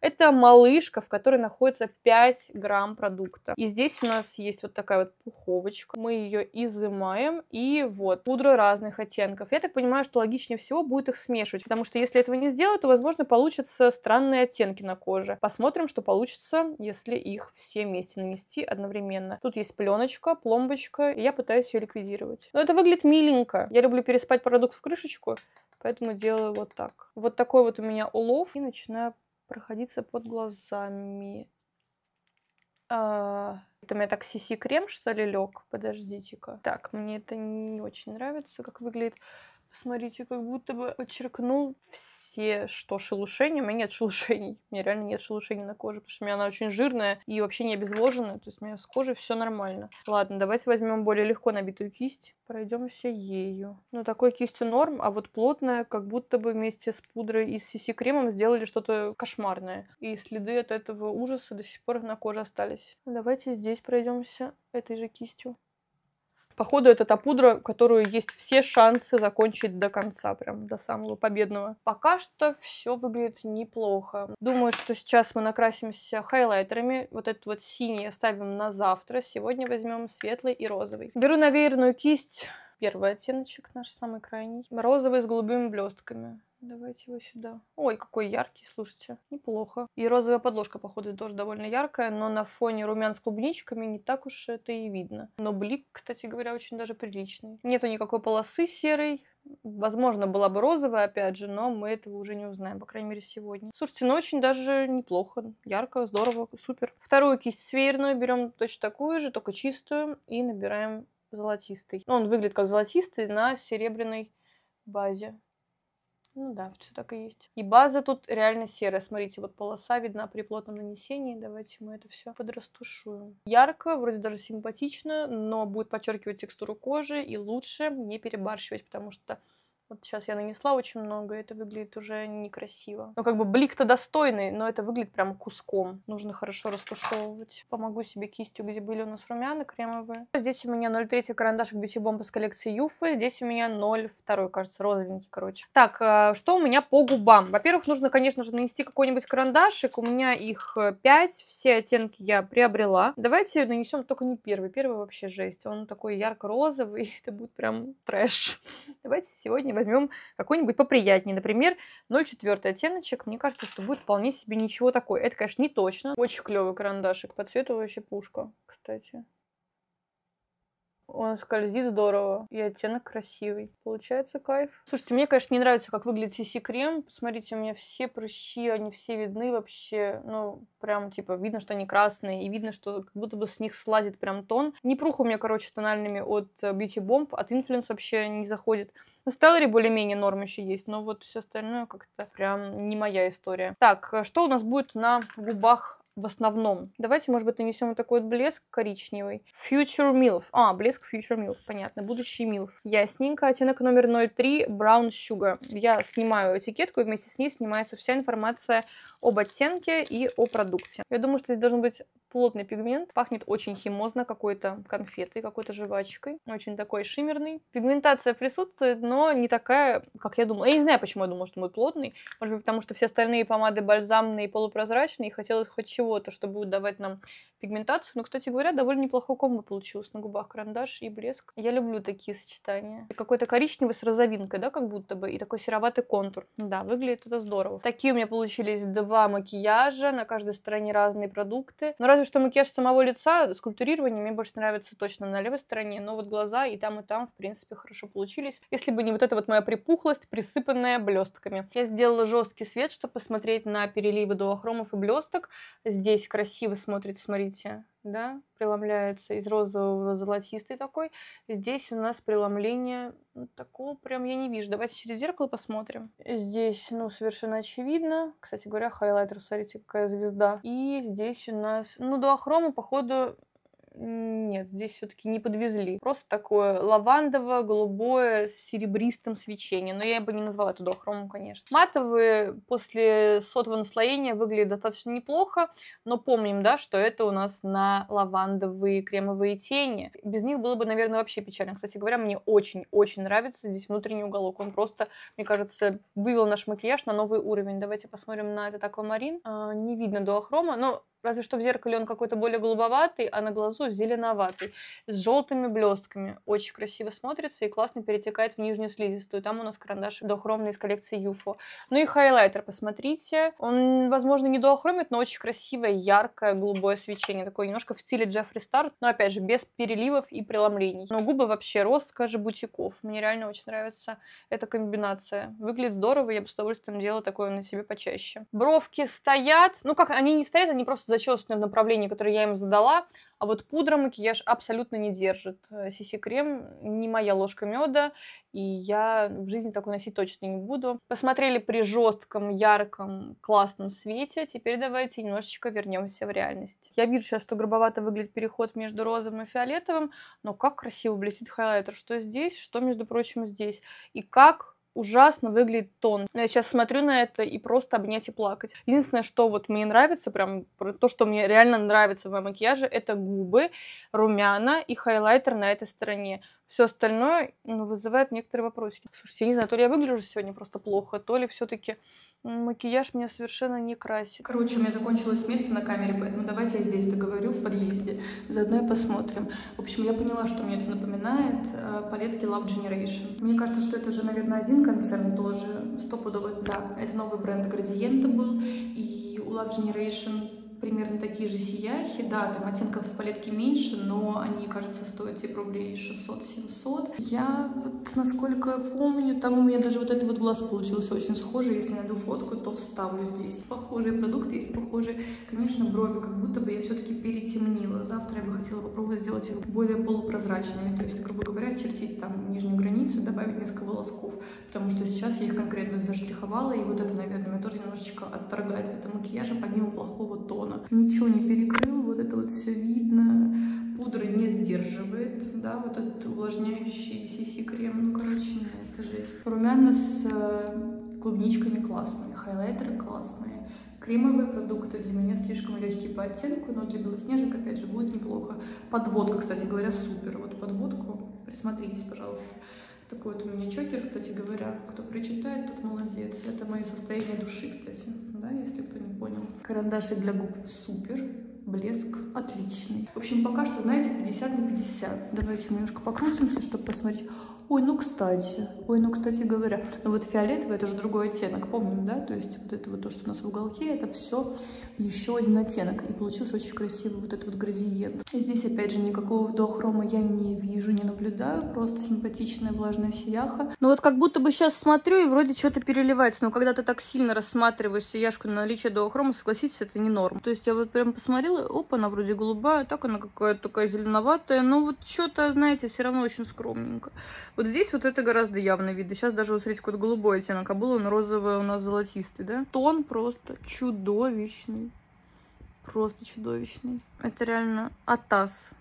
Это малышка, в которой находится 5 грамм продукта. И здесь у нас есть вот такая вот пуховочка. Мы ее изымаем. И вот, пудра разных оттенков. Я так понимаю, что логичнее всего будет их смешивать, потому что если этого не сделать, то, возможно, получатся странные оттенки пятнышки на коже. Посмотрим, что получится, если их все вместе нанести одновременно. Тут есть пленочка, пломбочка, и я пытаюсь ее ликвидировать. Но это выглядит миленько. Я люблю переспать продукт в крышечку, поэтому делаю вот так. Вот такой вот у меня улов. И начинаю проходиться под глазами. А... Это у меня так сиси крем что ли лег? Подождите-ка. Так, мне это не очень нравится, как выглядит смотрите, как будто бы подчеркнул все, что шелушение. У меня нет шелушений. У меня реально нет шелушений на коже, потому что у меня она очень жирная и вообще не обезвоженная. То есть у меня с кожей все нормально. Ладно, давайте возьмем более легко набитую кисть. Пройдемся ею. Ну, такой кистью норм, а вот плотная, как будто бы вместе с пудрой и с CC-кремом сделали что-то кошмарное. И следы от этого ужаса до сих пор на коже остались. Давайте здесь пройдемся этой же кистью. Походу, это та пудра, которую есть все шансы закончить до конца, прям до самого победного. Пока что все выглядит неплохо. Думаю, что сейчас мы накрасимся хайлайтерами. Вот этот вот синий оставим на завтра. Сегодня возьмем светлый и розовый. Беру наверенную кисть. Первый оттеночек, наш самый крайний. Розовый с голубыми блестками. Давайте его сюда. Ой, какой яркий, слушайте. Неплохо. И розовая подложка, походу, тоже довольно яркая, но на фоне румян с клубничками не так уж это и видно. Но блик, кстати говоря, очень даже приличный. Нету никакой полосы серой. Возможно, была бы розовая, опять же, но мы этого уже не узнаем, по крайней мере, сегодня. Слушайте, ну очень даже неплохо. Ярко, здорово, супер. Вторую кисть сферную берем точно такую же, только чистую, и набираем золотистый. Он выглядит как золотистый на серебряной базе. Ну да, все так и есть. И база тут реально серая. Смотрите, вот полоса видна при плотном нанесении. Давайте мы это все подрастушуем. Ярко, вроде даже симпатично, но будет подчеркивать текстуру кожи и лучше не перебарщивать, потому что вот сейчас я нанесла очень много, и это выглядит уже некрасиво. Ну, как бы блик-то достойный, но это выглядит прям куском. Нужно хорошо растушевывать. Помогу себе кистью, где были у нас румяна кремовые. Здесь у меня 0,3 карандашик Beauty Bomb из коллекции Юфы. Здесь у меня 0,2, кажется, розовенький, короче. Так, э, что у меня по губам? Во-первых, нужно, конечно же, нанести какой-нибудь карандашик. У меня их 5, э, все оттенки я приобрела. Давайте нанесем только не первый. Первый вообще жесть. Он такой ярко-розовый, это будет прям трэш. Давайте сегодня возьмем какой-нибудь поприятнее, например, 0,4 оттеночек, мне кажется, что будет вполне себе ничего такое. Это, конечно, не точно. Очень клевый карандашик, по цвету вообще пушка, кстати. Он скользит здорово, и оттенок красивый. Получается кайф. Слушайте, мне, конечно, не нравится, как выглядит CC-крем. Посмотрите, у меня все прыщи, они все видны вообще. Ну, прям, типа, видно, что они красные, и видно, что как будто бы с них слазит прям тон. Не Непруха у меня, короче, тональными от э, Beauty Bomb, от Influence вообще не заходит. На Stellarе более-менее норм еще есть, но вот все остальное как-то прям не моя история. Так, э, что у нас будет на губах в основном. Давайте, может быть, нанесем вот такой вот блеск коричневый. Future Milf. А, блеск Future Milf, понятно. Будущий Milf. Ясненько. Оттенок номер 03 Brown Sugar. Я снимаю этикетку, и вместе с ней снимается вся информация об оттенке и о продукте. Я думаю, что здесь должен быть плотный пигмент. Пахнет очень химозно какой-то конфетой, какой-то жвачкой. Очень такой шиммерный. Пигментация присутствует, но не такая, как я думала. Я не знаю, почему я думала, что он будет плотный. Может быть, потому что все остальные помады бальзамные и полупрозрачные, и хотелось хоть чего чего-то, что будет давать нам пигментацию. Но, ну, кстати говоря, довольно неплохой комбо получилось на губах карандаш и блеск. Я люблю такие сочетания. Какой-то коричневый с розовинкой, да, как будто бы, и такой сероватый контур. Да, выглядит это здорово. Такие у меня получились два макияжа, на каждой стороне разные продукты. Но ну, разве что макияж самого лица, скульптурирование мне больше нравится точно на левой стороне, но вот глаза и там, и там, в принципе, хорошо получились. Если бы не вот эта вот моя припухлость, присыпанная блестками. Я сделала жесткий свет, чтобы посмотреть на переливы дуохромов и блесток здесь красиво смотрится, смотрите, да, преломляется из розового золотистый такой. Здесь у нас преломление ну, такого прям я не вижу. Давайте через зеркало посмотрим. Здесь, ну, совершенно очевидно. Кстати говоря, хайлайтер, смотрите, какая звезда. И здесь у нас, ну, до дуохрома, походу, нет, здесь все-таки не подвезли. Просто такое лавандовое, голубое, с серебристым свечением. Но я бы не назвала это дохромом, конечно. Матовые после сотого наслоения выглядят достаточно неплохо. Но помним, да, что это у нас на лавандовые кремовые тени. Без них было бы, наверное, вообще печально. Кстати говоря, мне очень-очень нравится здесь внутренний уголок. Он просто, мне кажется, вывел наш макияж на новый уровень. Давайте посмотрим на этот аквамарин. А, не видно дуохрома, но Разве что в зеркале он какой-то более голубоватый, а на глазу зеленоватый. С желтыми блестками. Очень красиво смотрится и классно перетекает в нижнюю слизистую. Там у нас карандаш дохромный из коллекции Юфо. Ну и хайлайтер, посмотрите. Он, возможно, не дохромит, но очень красивое, яркое, голубое свечение. Такое немножко в стиле Джеффри Стар, но опять же, без переливов и преломлений. Но губы вообще роскошь бутиков. Мне реально очень нравится эта комбинация. Выглядит здорово, я бы с удовольствием делала такое на себе почаще. Бровки стоят. Ну как, они не стоят, они просто зачесаны в направлении, которое я им задала, а вот пудра макияж абсолютно не держит. Э, сиси крем не моя ложка меда, и я в жизни такой носить точно не буду. Посмотрели при жестком, ярком, классном свете. Теперь давайте немножечко вернемся в реальность. Я вижу сейчас, что грубовато выглядит переход между розовым и фиолетовым, но как красиво блестит хайлайтер, что здесь, что, между прочим, здесь. И как ужасно выглядит тон. я сейчас смотрю на это и просто обнять и плакать. Единственное, что вот мне нравится, прям то, что мне реально нравится в моем макияже, это губы, румяна и хайлайтер на этой стороне. Все остальное ну, вызывает некоторые вопросики. Слушайте, я не знаю, то ли я выгляжу сегодня просто плохо, то ли все-таки макияж меня совершенно не красит. Короче, у меня закончилось место на камере, поэтому давайте я здесь договорю в подъезде. Заодно и посмотрим. В общем, я поняла, что мне это напоминает э, палетки Love Generation. Мне кажется, что это же, наверное, один концерн тоже. Стопудово, да. Это новый бренд Градиента был. И у Love Generation примерно такие же сияхи, да, там оттенков в палетке меньше, но они, кажется, стоят типа рублей 600-700. Я вот, насколько помню, там у меня даже вот этот вот глаз получился очень схожий, если найду фотку, то вставлю здесь. Похожие продукты есть похожие. Конечно, брови как будто бы я все-таки перетемнила. Завтра я бы хотела попробовать сделать их более полупрозрачными, то есть, грубо говоря, чертить там нижнюю границу, добавить несколько волосков, потому что сейчас я их конкретно заштриховала, и вот это, наверное, меня тоже немножечко отторгает от макияжа, помимо плохого тона салона. Ничего не перекрыл, вот это вот все видно. Пудра не сдерживает, да, вот этот увлажняющий CC-крем, ну, короче, нет, это жесть. Румяна с э, клубничками классные, хайлайтеры классные. Кремовые продукты для меня слишком легкие по оттенку, но для белоснежек, опять же, будет неплохо. Подводка, кстати говоря, супер. Вот подводку присмотритесь, пожалуйста. Такой вот у меня чокер, кстати говоря. Кто прочитает, тот молодец. Это мое состояние души, кстати, да, если кто не понял. Карандаши для губ супер. Блеск отличный. В общем, пока что, знаете, 50 на 50. Давайте немножко покрутимся, чтобы посмотреть. Ой, ну кстати, ой, ну кстати говоря, ну вот фиолетовый это же другой оттенок, помним, да? То есть вот это вот то, что у нас в уголке, это все еще один оттенок. И получился очень красивый вот этот вот градиент. И здесь опять же никакого дохрома я не вижу, не наблюдаю, просто симпатичная влажная сияха. Ну вот как будто бы сейчас смотрю и вроде что-то переливается, но когда ты так сильно рассматриваешь сияшку на наличие дохрома, согласитесь, это не норм. То есть я вот прям посмотрела, опа, она вроде голубая, а так она какая-то такая зеленоватая, но вот что-то, знаете, все равно очень скромненько. Вот здесь вот это гораздо явно видно. Сейчас даже вот, смотрите, какой-то голубой оттенок, а был он розовый у нас золотистый, да? Тон просто чудовищный. Просто чудовищный. Это реально атас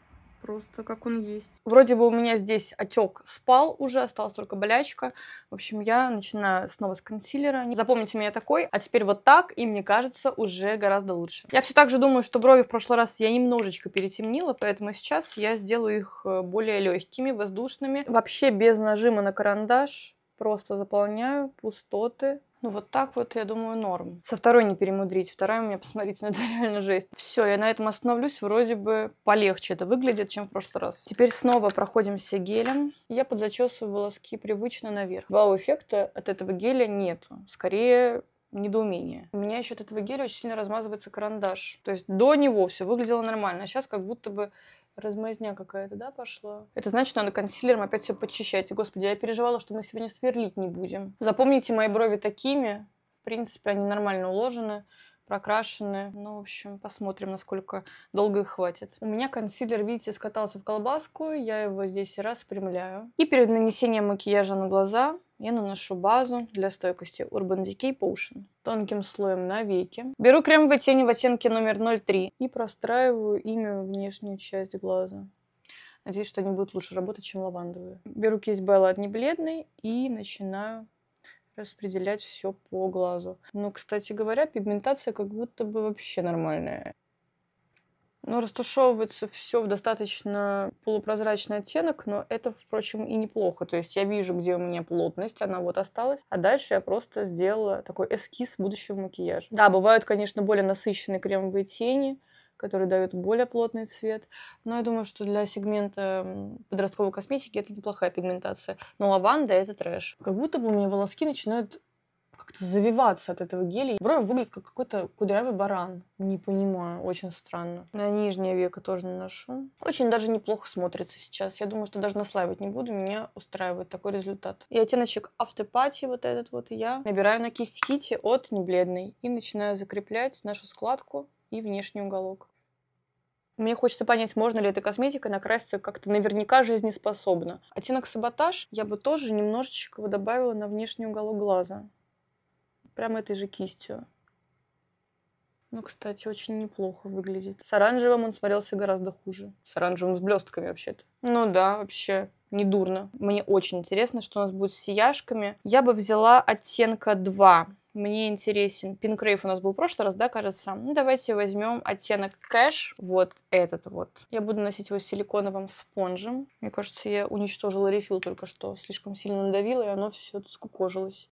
просто, как он есть. Вроде бы у меня здесь отек спал уже, осталась только болячка. В общем, я начинаю снова с консилера. Запомните меня такой, а теперь вот так, и мне кажется, уже гораздо лучше. Я все так же думаю, что брови в прошлый раз я немножечко перетемнила, поэтому сейчас я сделаю их э, более легкими, воздушными. Вообще без нажима на карандаш просто заполняю пустоты ну вот так вот, я думаю, норм. Со второй не перемудрить, вторая у меня, посмотрите, ну это реально жесть. Все, я на этом остановлюсь, вроде бы полегче это выглядит, чем в прошлый раз. Теперь снова проходимся гелем. Я подзачесываю волоски привычно наверх. Вау-эффекта от этого геля нету. Скорее, недоумение. У меня еще от этого геля очень сильно размазывается карандаш. То есть до него все выглядело нормально, а сейчас как будто бы размазня какая-то, да, пошла. Это значит, что надо консилером опять все подчищать. И, господи, я переживала, что мы сегодня сверлить не будем. Запомните мои брови такими. В принципе, они нормально уложены прокрашены. Ну, в общем, посмотрим, насколько долго их хватит. У меня консилер, видите, скатался в колбаску. Я его здесь распрямляю. И перед нанесением макияжа на глаза я наношу базу для стойкости Urban Decay Potion тонким слоем на веки. Беру кремовые тени в оттенке номер 03 и простраиваю ими внешнюю часть глаза. Надеюсь, что они будут лучше работать, чем лавандовые. Беру кисть Белла от небледной и начинаю распределять все по глазу. Но, ну, кстати говоря, пигментация как будто бы вообще нормальная. Ну, растушевывается все в достаточно полупрозрачный оттенок, но это, впрочем, и неплохо. То есть я вижу, где у меня плотность, она вот осталась. А дальше я просто сделала такой эскиз будущего макияжа. Да, бывают, конечно, более насыщенные кремовые тени – который дает более плотный цвет. Но я думаю, что для сегмента подростковой косметики это неплохая пигментация. Но лаванда — это трэш. Как будто бы у меня волоски начинают как-то завиваться от этого геля. Брови выглядят как какой-то кудрявый баран. Не понимаю, очень странно. На нижнее веко тоже наношу. Очень даже неплохо смотрится сейчас. Я думаю, что даже наслаивать не буду, меня устраивает такой результат. И оттеночек автопати вот этот вот я набираю на кисть Кити от небледной и начинаю закреплять нашу складку и внешний уголок. Мне хочется понять, можно ли эта косметика накраситься как-то наверняка жизнеспособно. Оттенок саботаж я бы тоже немножечко его добавила на внешний уголок глаза. Прямо этой же кистью. Ну, кстати, очень неплохо выглядит. С оранжевым он смотрелся гораздо хуже. С оранжевым с блестками вообще-то. Ну да, вообще недурно. Мне очень интересно, что у нас будет с сияшками. Я бы взяла оттенка 2 мне интересен пинкрейв у нас был в прошлый раз, да, кажется. Ну, давайте возьмем оттенок кэш, вот этот вот. Я буду носить его с силиконовым спонжем. Мне кажется, я уничтожила рефил только что, слишком сильно надавила, и оно все скукожилось.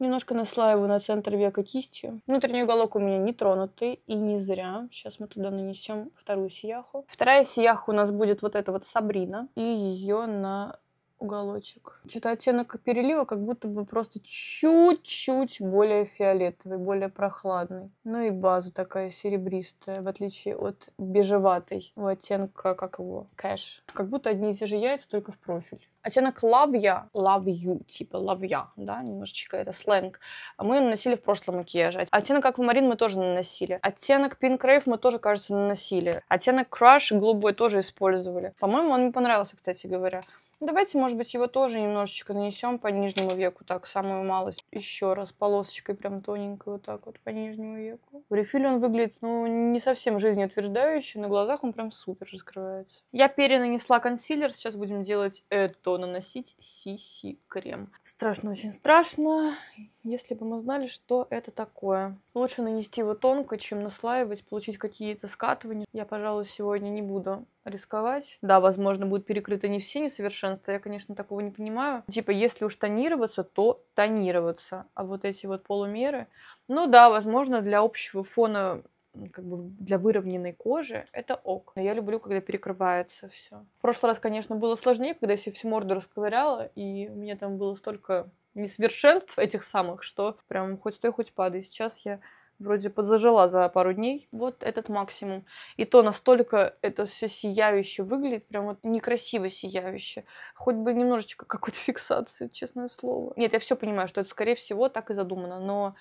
Немножко наслаиваю на центр века кистью. Внутренний уголок у меня не тронутый, и не зря. Сейчас мы туда нанесем вторую сияху. Вторая сияха у нас будет вот эта вот Сабрина, и ее на уголочек. Что-то оттенок перелива как будто бы просто чуть-чуть более фиолетовый, более прохладный. Ну и база такая серебристая, в отличие от бежеватой, у оттенка, как его, кэш. Как будто одни и те же яйца, только в профиль. Оттенок love я, love you, типа love я, да, немножечко это сленг. Мы наносили в прошлом макияже. Оттенок аквамарин мы тоже наносили. Оттенок pink rave мы тоже, кажется, наносили. Оттенок crush голубой тоже использовали. По-моему, он мне понравился, кстати говоря. Давайте, может быть, его тоже немножечко нанесем по нижнему веку, так, самую малость. Еще раз полосочкой прям тоненькой вот так вот по нижнему веку. В рефиле он выглядит, ну, не совсем жизнеутверждающий, на глазах он прям супер раскрывается. Я перенанесла консилер, сейчас будем делать это, наносить CC-крем. Страшно, очень страшно если бы мы знали, что это такое. Лучше нанести его тонко, чем наслаивать, получить какие-то скатывания. Я, пожалуй, сегодня не буду рисковать. Да, возможно, будут перекрыты не все несовершенства, я, конечно, такого не понимаю. Типа, если уж тонироваться, то тонироваться. А вот эти вот полумеры, ну да, возможно, для общего фона как бы для выровненной кожи, это ок. Но я люблю, когда перекрывается все. В прошлый раз, конечно, было сложнее, когда я себе всю морду расковыряла, и у меня там было столько несовершенств этих самых, что прям хоть стой, хоть падай. Сейчас я вроде подзажила за пару дней, вот этот максимум. И то настолько это все сияюще выглядит, прям вот некрасиво сияюще. Хоть бы немножечко какой-то фиксации, честное слово. Нет, я все понимаю, что это, скорее всего, так и задумано, но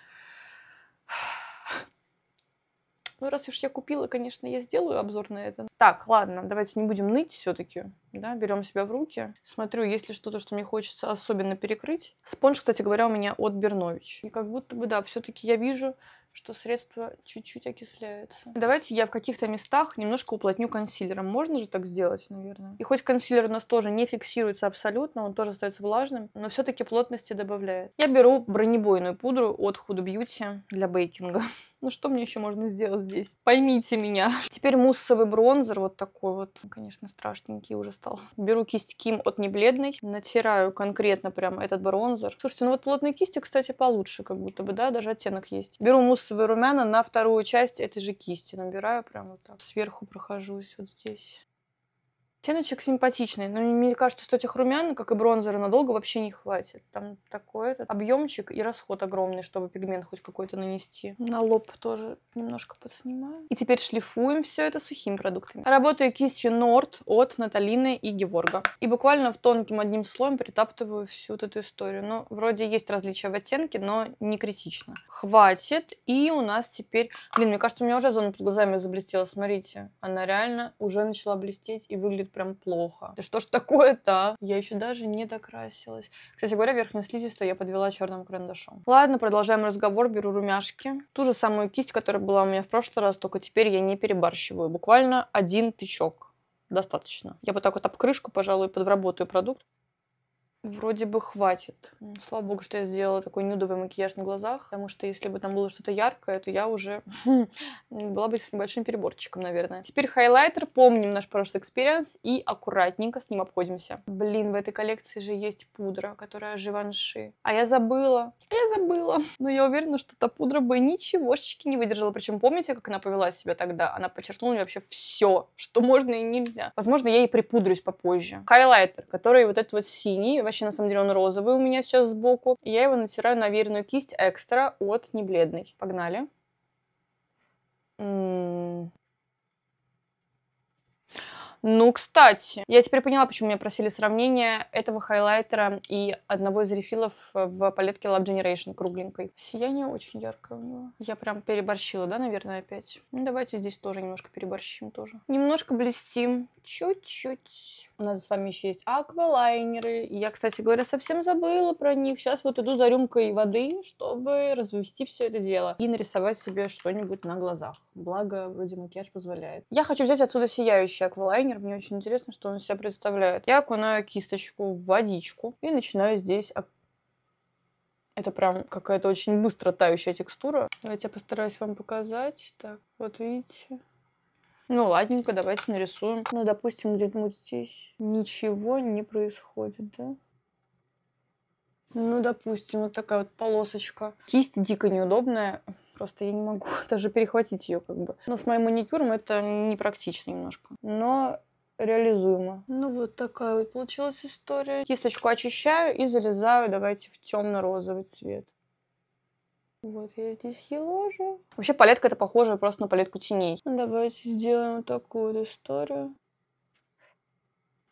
ну, раз уж я купила, конечно, я сделаю обзор на это. Так, ладно, давайте не будем ныть все-таки. Да, берем себя в руки. Смотрю, есть ли что-то, что мне хочется особенно перекрыть. Спонж, кстати говоря, у меня от Бернович. И как будто бы, да, все-таки я вижу, что средство чуть-чуть окисляется. Давайте я в каких-то местах немножко уплотню консилером. Можно же так сделать, наверное. И хоть консилер у нас тоже не фиксируется абсолютно, он тоже остается влажным, но все-таки плотности добавляет. Я беру бронебойную пудру от Huda Beauty для бейкинга. Ну что мне еще можно сделать здесь? Поймите меня. Теперь муссовый бронзер вот такой вот. Конечно, страшненький уже стал. Беру кисть Ким от Небледной. Натираю конкретно прям этот бронзер. Слушайте, ну вот плотные кисти, кстати, получше как будто бы, да? Даже оттенок есть. Беру муссовые румяна на вторую часть этой же кисти. Набираю прям вот так. Сверху прохожусь вот здесь. Оттеночек симпатичный, но мне кажется, что этих румян, как и бронзера, надолго вообще не хватит. Там такой этот объемчик и расход огромный, чтобы пигмент хоть какой-то нанести. На лоб тоже немножко подснимаю. И теперь шлифуем все это сухими продуктами. Работаю кистью Норд от Наталины и Геворга. И буквально в тонким одним слоем притаптываю всю вот эту историю. Но ну, вроде есть различия в оттенке, но не критично. Хватит. И у нас теперь... Блин, мне кажется, у меня уже зона под глазами заблестела. Смотрите, она реально уже начала блестеть и выглядит будет прям плохо. Да что ж такое-то? А? Я еще даже не докрасилась. Кстати говоря, верхнюю слизистое я подвела черным карандашом. Ладно, продолжаем разговор. Беру румяшки. Ту же самую кисть, которая была у меня в прошлый раз, только теперь я не перебарщиваю. Буквально один тычок достаточно. Я вот так вот об крышку, пожалуй, подвработаю продукт. Вроде бы хватит. Слава богу, что я сделала такой нюдовый макияж на глазах, потому что если бы там было что-то яркое, то я уже была бы с небольшим переборчиком, наверное. Теперь хайлайтер, помним наш прошлый экспириенс и аккуратненько с ним обходимся. Блин, в этой коллекции же есть пудра, которая Живанши. А я забыла, я забыла. Но я уверена, что эта пудра бы ничегошечки не выдержала. Причем помните, как она повела себя тогда? Она подчеркнула мне вообще все, что можно и нельзя. Возможно, я и припудрюсь попозже. Хайлайтер, который вот этот вот синий, вообще, на самом деле, он розовый у меня сейчас сбоку. я его натираю на верную кисть экстра от небледной. Погнали. Ну, кстати, я теперь поняла, почему меня просили сравнение этого хайлайтера и одного из рефилов в палетке Lab Generation кругленькой. Сияние очень яркое у него. Я прям переборщила, да, наверное, опять? Ну, давайте здесь тоже немножко переборщим тоже. Немножко блестим. Чуть-чуть. У нас с вами еще есть аквалайнеры. Я, кстати говоря, совсем забыла про них. Сейчас вот иду за рюмкой воды, чтобы развести все это дело и нарисовать себе что-нибудь на глазах. Благо, вроде макияж позволяет. Я хочу взять отсюда сияющий аквалайнер. Мне очень интересно, что он себя представляет. Я окунаю кисточку в водичку и начинаю здесь это прям какая-то очень быстро тающая текстура. Давайте я постараюсь вам показать. Так, вот видите. Ну, ладненько, давайте нарисуем. Ну, допустим, где-нибудь здесь ничего не происходит, да? Ну, допустим, вот такая вот полосочка. Кисть дико неудобная. Просто я не могу даже перехватить ее как бы. Но с моим маникюром это непрактично немножко. Но реализуемо. Ну, вот такая вот получилась история. Кисточку очищаю и залезаю, давайте, в темно-розовый цвет. Вот я здесь еложу. Вообще палетка это похоже просто на палетку теней. Ну, давайте сделаем такую историю.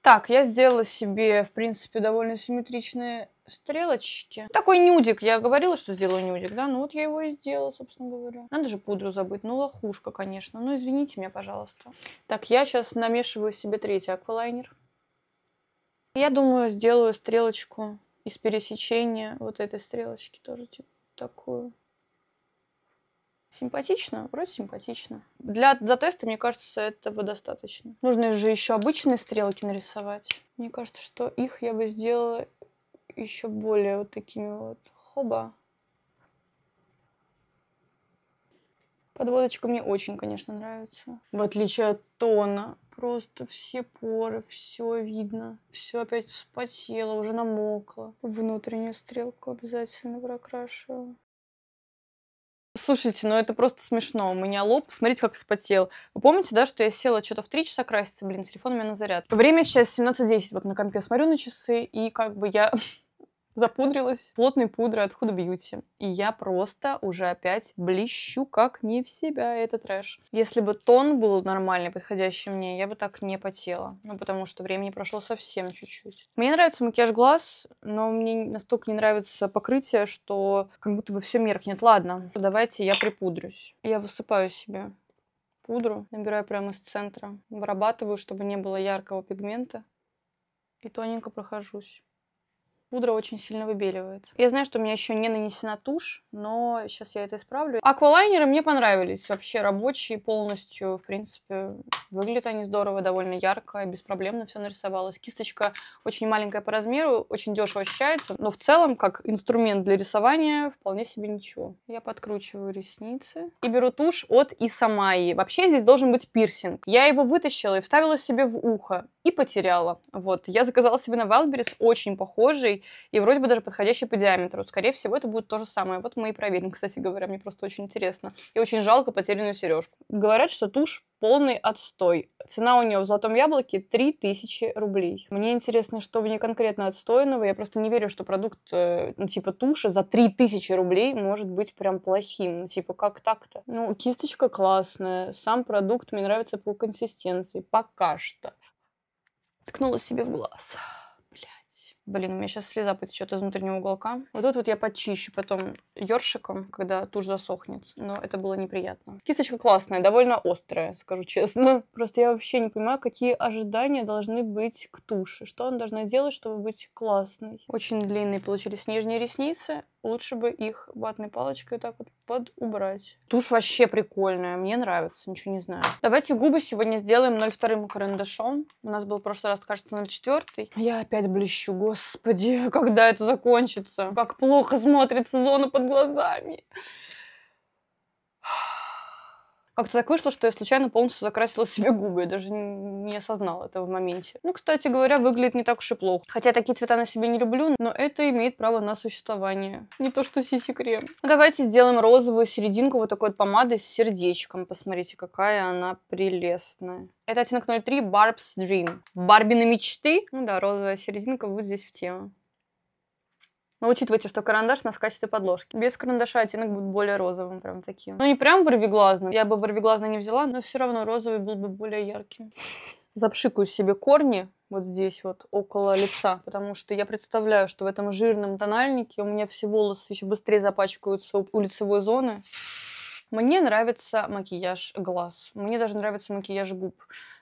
Так, я сделала себе, в принципе, довольно симметричные стрелочки. Такой нюдик. Я говорила, что сделаю нюдик, да? Ну вот я его и сделала, собственно говоря. Надо же пудру забыть. Ну, лохушка, конечно. Ну, извините меня, пожалуйста. Так, я сейчас намешиваю себе третий аквалайнер. Я думаю, сделаю стрелочку из пересечения вот этой стрелочки тоже, типа такую. Симпатично? Вроде симпатично. Для, за теста, мне кажется, этого достаточно. Нужно же еще обычные стрелки нарисовать. Мне кажется, что их я бы сделала еще более вот такими вот. Хоба. Подводочка мне очень, конечно, нравится. В отличие от тона, просто все поры, все видно. Все опять вспотело, уже намокло. Внутреннюю стрелку обязательно прокрашиваю. Слушайте, ну это просто смешно. У меня лоб, смотрите, как вспотел. Вы помните, да, что я села что-то в 3 часа краситься? Блин, телефон у меня на заряд. Время сейчас 17.10, вот на компе смотрю на часы, и как бы я запудрилась плотной пудрой от Huda Beauty. И я просто уже опять блещу как не в себя, этот трэш. Если бы тон был нормальный, подходящий мне, я бы так не потела. Ну, потому что времени прошло совсем чуть-чуть. Мне нравится макияж глаз, но мне настолько не нравится покрытие, что как будто бы все меркнет. Ладно, давайте я припудрюсь. Я высыпаю себе пудру, набираю прямо из центра, вырабатываю, чтобы не было яркого пигмента и тоненько прохожусь пудра очень сильно выбеливает. Я знаю, что у меня еще не нанесена тушь, но сейчас я это исправлю. Аквалайнеры мне понравились, вообще рабочие полностью, в принципе, выглядят они здорово, довольно ярко, беспроблемно все нарисовалось. Кисточка очень маленькая по размеру, очень дешево ощущается, но в целом, как инструмент для рисования, вполне себе ничего. Я подкручиваю ресницы и беру тушь от Исамаи. Вообще здесь должен быть пирсинг. Я его вытащила и вставила себе в ухо и потеряла. Вот. Я заказала себе на Wildberries очень похожий и вроде бы даже подходящий по диаметру. Скорее всего, это будет то же самое. Вот мы и проверим, кстати говоря. Мне просто очень интересно. И очень жалко потерянную сережку. Говорят, что тушь полный отстой. Цена у нее в золотом яблоке 3000 рублей. Мне интересно, что в ней конкретно отстойного. Я просто не верю, что продукт э, ну, типа туши за 3000 рублей может быть прям плохим. Ну, типа, как так-то? Ну, кисточка классная. Сам продукт мне нравится по консистенции. Пока что. Ткнула себе в глаз. Блять. Блин, у меня сейчас слеза потечет из внутреннего уголка. Вот тут вот я почищу потом ёршиком, когда тушь засохнет. Но это было неприятно. Кисточка классная, довольно острая, скажу честно. Просто я вообще не понимаю, какие ожидания должны быть к туши. Что она должна делать, чтобы быть классной. Очень длинные получились нижние ресницы лучше бы их ватной палочкой так вот подубрать. Тушь вообще прикольная, мне нравится, ничего не знаю. Давайте губы сегодня сделаем 0,2 карандашом. У нас был в прошлый раз, кажется, 0,4. Я опять блещу, господи, когда это закончится? Как плохо смотрится зона под глазами. Как-то так вышло, что я случайно полностью закрасила себе губы. Я даже не осознала этого в моменте. Ну, кстати говоря, выглядит не так уж и плохо. Хотя такие цвета на себе не люблю, но это имеет право на существование. Не то, что сиси-крем. давайте сделаем розовую серединку вот такой вот помадой с сердечком. Посмотрите, какая она прелестная. Это оттенок 03 Barb's Dream. Барбины мечты. Ну да, розовая серединка будет здесь в тему. Но ну, учитывайте, что карандаш у нас в качестве подложки. Без карандаша оттенок будет более розовым, прям таким. Ну не прям барвиглазным, я бы барвиглазный не взяла, но все равно розовый был бы более ярким. Запшикаю себе корни вот здесь вот, около лица, потому что я представляю, что в этом жирном тональнике у меня все волосы еще быстрее запачкаются у лицевой зоны. Мне нравится макияж глаз, мне даже нравится макияж губ.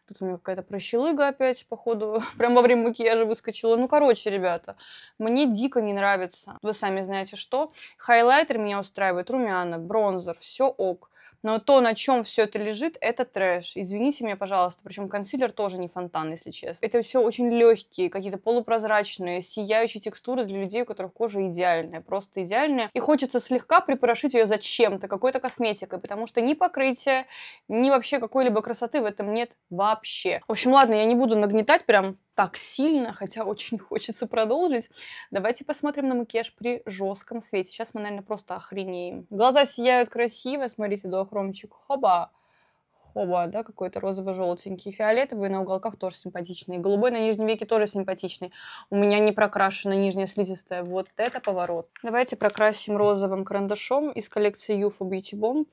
Тут у меня какая-то прощелыга опять, походу, прямо во время макияжа выскочила. Ну, короче, ребята, мне дико не нравится. Вы сами знаете, что. Хайлайтер меня устраивает, румяна, бронзер, все ок но то, на чем все это лежит, это трэш. Извините меня, пожалуйста, причем консилер тоже не фонтан, если честно. Это все очень легкие, какие-то полупрозрачные, сияющие текстуры для людей, у которых кожа идеальная, просто идеальная. И хочется слегка припорошить ее зачем-то, какой-то косметикой, потому что ни покрытия, ни вообще какой-либо красоты в этом нет вообще. В общем, ладно, я не буду нагнетать прям так сильно, хотя очень хочется продолжить. Давайте посмотрим на макияж при жестком свете. Сейчас мы, наверное, просто охренеем. Глаза сияют красиво, смотрите, дуохромчик. Хоба! Хоба, да, какой-то розово-желтенький, фиолетовый на уголках тоже симпатичный, голубой на нижнем веке тоже симпатичный. У меня не прокрашена нижняя слизистая, вот это поворот. Давайте прокрасим розовым карандашом из коллекции Юфа Beauty Bomb.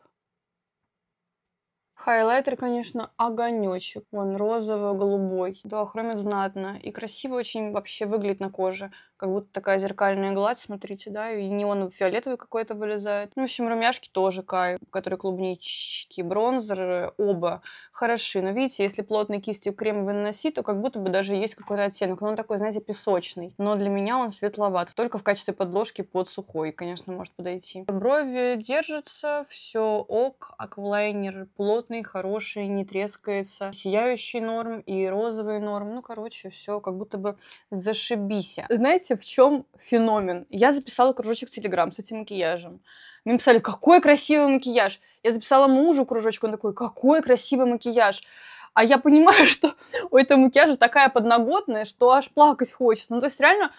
Хайлайтер, конечно, огонечек. Он розово-голубой. Да, хромит знатно. И красиво очень вообще выглядит на коже как будто такая зеркальная гладь, смотрите, да, и неон фиолетовый какой-то вылезает. Ну, в общем, румяшки тоже кайф, которые клубнички, бронзеры, оба хороши. Но видите, если плотной кистью крем вы наносить, то как будто бы даже есть какой-то оттенок. Но он такой, знаете, песочный. Но для меня он светловат. Только в качестве подложки под сухой, конечно, может подойти. Брови держатся, все ок. Аквалайнер плотный, хороший, не трескается. Сияющий норм и розовый норм. Ну, короче, все как будто бы зашибися. Знаете, в чем феномен? Я записала кружочек в Телеграм с этим макияжем. Мне писали, какой красивый макияж. Я записала мужу кружочек, он такой, какой красивый макияж. А я понимаю, что у этого макияжа такая подноготная, что аж плакать хочется. Ну, то есть реально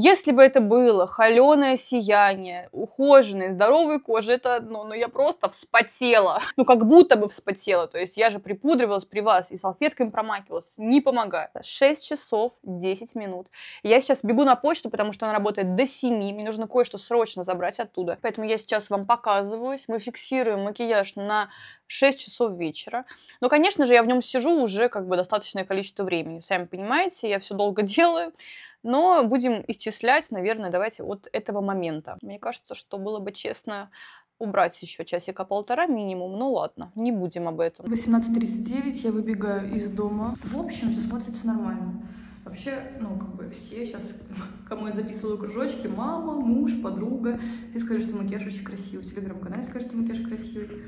если бы это было холеное сияние, ухоженной, здоровой кожи, это одно, но я просто вспотела. Ну, как будто бы вспотела. То есть я же припудривалась при вас и салфетками промакивалась. Не помогает. 6 часов 10 минут. Я сейчас бегу на почту, потому что она работает до 7. Мне нужно кое-что срочно забрать оттуда. Поэтому я сейчас вам показываюсь. Мы фиксируем макияж на 6 часов вечера. Но, конечно же, я в нем сижу уже как бы достаточное количество времени. Сами понимаете, я все долго делаю. Но будем исчислять, наверное, давайте от этого момента. Мне кажется, что было бы честно убрать еще часика-полтора минимум, ну ладно, не будем об этом. 18.39, я выбегаю из дома. В общем, все смотрится нормально. Вообще, ну, как бы все сейчас, кому я записывала кружочки, мама, муж, подруга, все сказали, что макияж очень красивый. В телеграм-канале сказали, что макияж красивый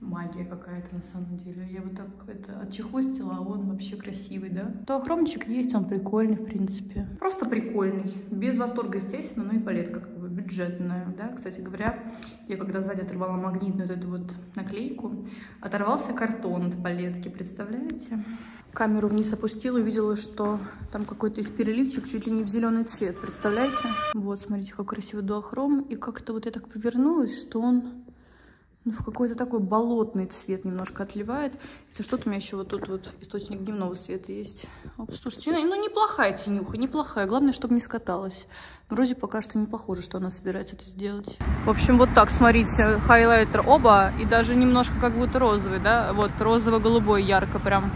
магия какая-то на самом деле. Я вот так это отчехвостила, а он вообще красивый, да? То хромчик есть, он прикольный, в принципе. Просто прикольный. Без восторга, естественно, ну и палетка как бы бюджетная, да? Кстати говоря, я когда сзади оторвала магнитную вот эту вот наклейку, оторвался картон от палетки, представляете? Камеру вниз опустила, увидела, что там какой-то есть переливчик чуть ли не в зеленый цвет, представляете? Вот, смотрите, как красивый дуохром. И как-то вот я так повернулась, что он ну, в какой-то такой болотный цвет немножко отливает. Если что-то у меня еще вот тут вот источник дневного света есть. Оп, слушайте, ну, ну неплохая тенюха, неплохая. Главное, чтобы не скаталась. Вроде пока что не похоже, что она собирается это сделать. В общем, вот так, смотрите, хайлайтер оба и даже немножко как будто розовый, да? Вот розово-голубой ярко прям.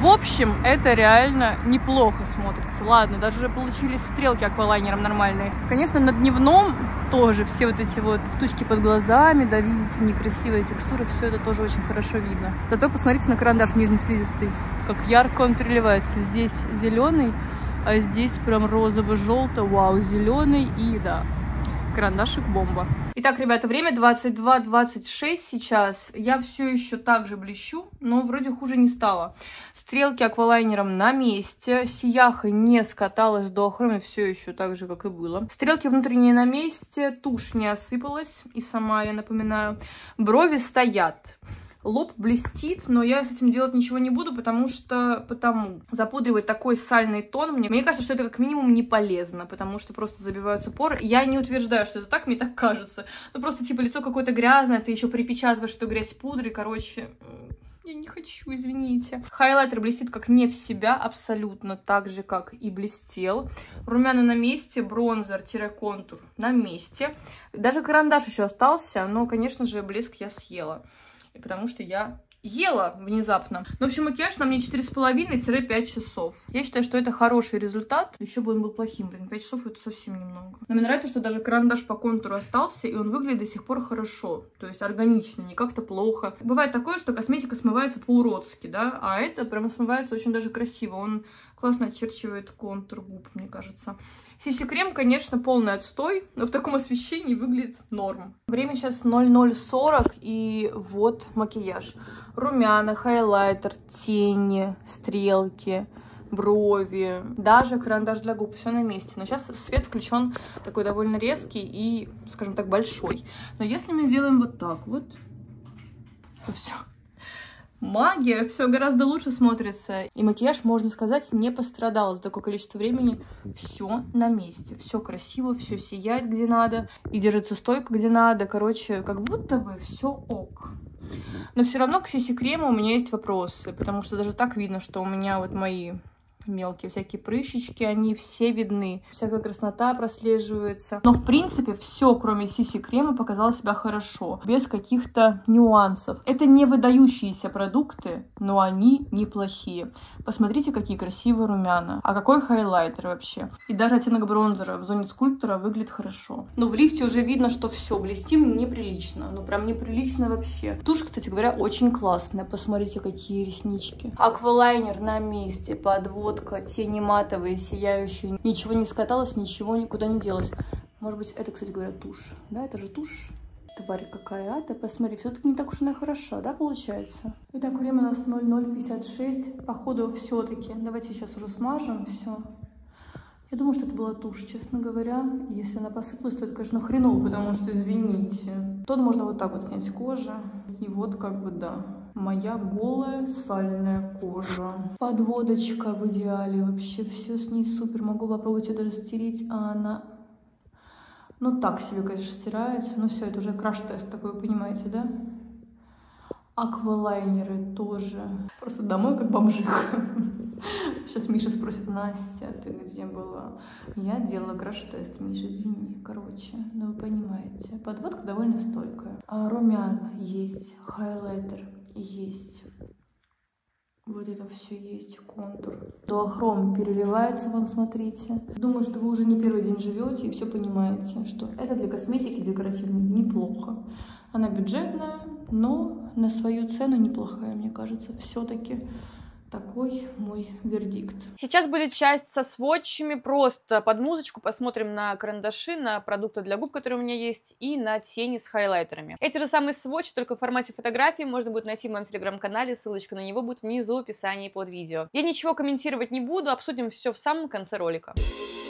В общем, это реально неплохо смотрится. Ладно, даже получились стрелки аквалайнером нормальные. Конечно, на дневном тоже все вот эти вот тучки под глазами, да, видите, некрасивые текстуры, все это тоже очень хорошо видно. Зато посмотрите на карандаш нижний слизистый, как ярко он переливается. Здесь зеленый, а здесь прям розово-желто, вау, зеленый и, да, карандашик бомба. Итак, ребята, время 22.26 сейчас. Я все еще так же блещу, но вроде хуже не стало. Стрелки аквалайнером на месте. Сияха не скаталась до охромы, все еще так же, как и было. Стрелки внутренние на месте, тушь не осыпалась. И сама я напоминаю. Брови стоят лоб блестит, но я с этим делать ничего не буду, потому что, потому, запудривать такой сальный тон, мне, мне кажется, что это как минимум не полезно, потому что просто забиваются поры. Я не утверждаю, что это так, мне так кажется, Ну просто, типа, лицо какое-то грязное, ты еще припечатываешь что грязь пудры, короче, я не хочу, извините. Хайлайтер блестит как не в себя, абсолютно так же, как и блестел. Румяна на месте, бронзер-контур на месте. Даже карандаш еще остался, но, конечно же, блеск я съела и потому что я ела внезапно. Ну, в общем, макияж на мне 4,5-5 часов. Я считаю, что это хороший результат. Еще бы он был плохим, блин, 5 часов это совсем немного. Но мне нравится, что даже карандаш по контуру остался, и он выглядит до сих пор хорошо. То есть органично, не как-то плохо. Бывает такое, что косметика смывается по-уродски, да, а это прямо смывается очень даже красиво. Он классно очерчивает контур губ, мне кажется. Сиси-крем, конечно, полный отстой, но в таком освещении выглядит норм. Время сейчас 00.40, и вот макияж. Румяна, хайлайтер, тени, стрелки брови, даже карандаш для губ, все на месте. Но сейчас свет включен такой довольно резкий и, скажем так, большой. Но если мы сделаем вот так вот, то все, магия, все гораздо лучше смотрится. И макияж, можно сказать, не пострадал за такое количество времени. Все на месте, все красиво, все сияет где надо и держится стойко где надо. Короче, как будто бы все ок. Но все равно к сиси крему у меня есть вопросы, потому что даже так видно, что у меня вот мои мелкие всякие прыщички, они все видны, всякая краснота прослеживается. Но, в принципе, все, кроме сиси крема, показало себя хорошо, без каких-то нюансов. Это не выдающиеся продукты, но они неплохие. Посмотрите, какие красивые румяна. А какой хайлайтер вообще. И даже оттенок бронзера в зоне скульптора выглядит хорошо. Но в лифте уже видно, что все блестим неприлично. Ну, прям неприлично вообще. Тушь, кстати говоря, очень классная. Посмотрите, какие реснички. Аквалайнер на месте, подвод лодка, тени матовые, сияющие. Ничего не скаталось, ничего никуда не делось. Может быть, это, кстати говоря, тушь. Да, это же тушь. Тварь какая, а? Ты посмотри, все-таки не так уж она хороша, да, получается? Итак, время у нас 00.56. Походу, все-таки. Давайте сейчас уже смажем все. Я думаю, что это была тушь, честно говоря. Если она посыпалась, то это, конечно, хреново, потому что, извините. Тут можно вот так вот снять с кожи. И вот как бы, да. Моя голая сальная кожа. Подводочка в идеале. Вообще все с ней супер. Могу попробовать ее даже стереть, а она... Ну, так себе, конечно, стирается. Но ну, все, это уже краш-тест такой, понимаете, да? Аквалайнеры тоже. Просто домой как бомжих. Сейчас Миша спросит, Настя, ты где была? Я делала краш-тест, Миша, извини. Короче, ну вы понимаете. Подводка довольно стойкая. А румяна есть, хайлайтер, есть. Вот это все есть, контур. Дуохром переливается, вон, смотрите. Думаю, что вы уже не первый день живете и все понимаете, что это для косметики декоративной неплохо. Она бюджетная, но на свою цену неплохая, мне кажется, все-таки. Такой мой вердикт. Сейчас будет часть со сводчами, просто под музычку посмотрим на карандаши, на продукты для губ, которые у меня есть, и на тени с хайлайтерами. Эти же самые сводчи, только в формате фотографии, можно будет найти в моем телеграм-канале, ссылочка на него будет внизу в описании под видео. Я ничего комментировать не буду, обсудим все в самом конце ролика. Thank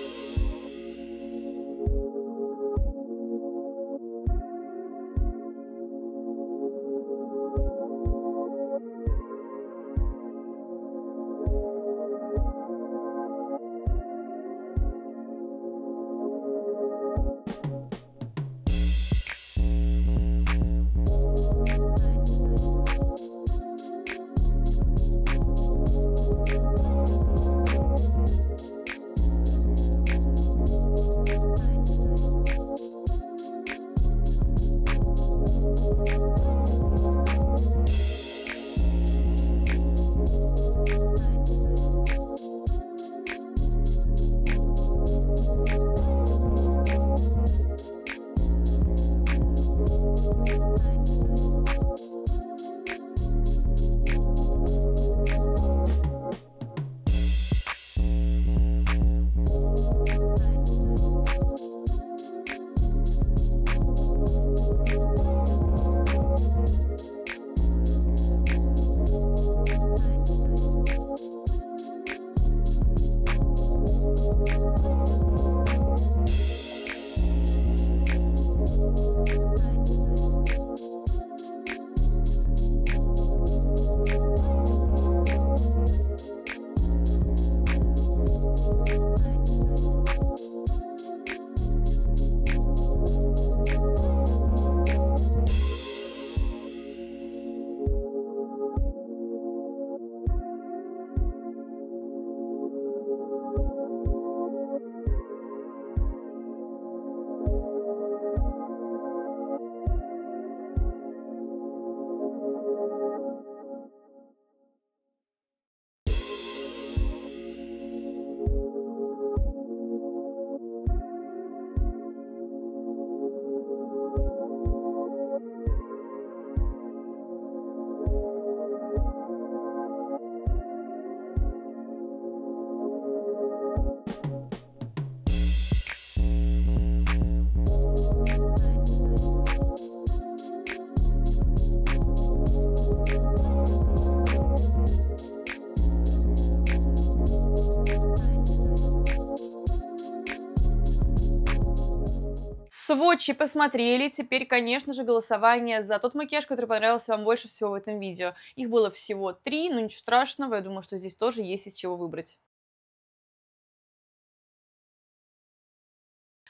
Сводчи посмотрели, теперь, конечно же, голосование за тот макияж, который понравился вам больше всего в этом видео. Их было всего три, но ничего страшного, я думаю, что здесь тоже есть из чего выбрать.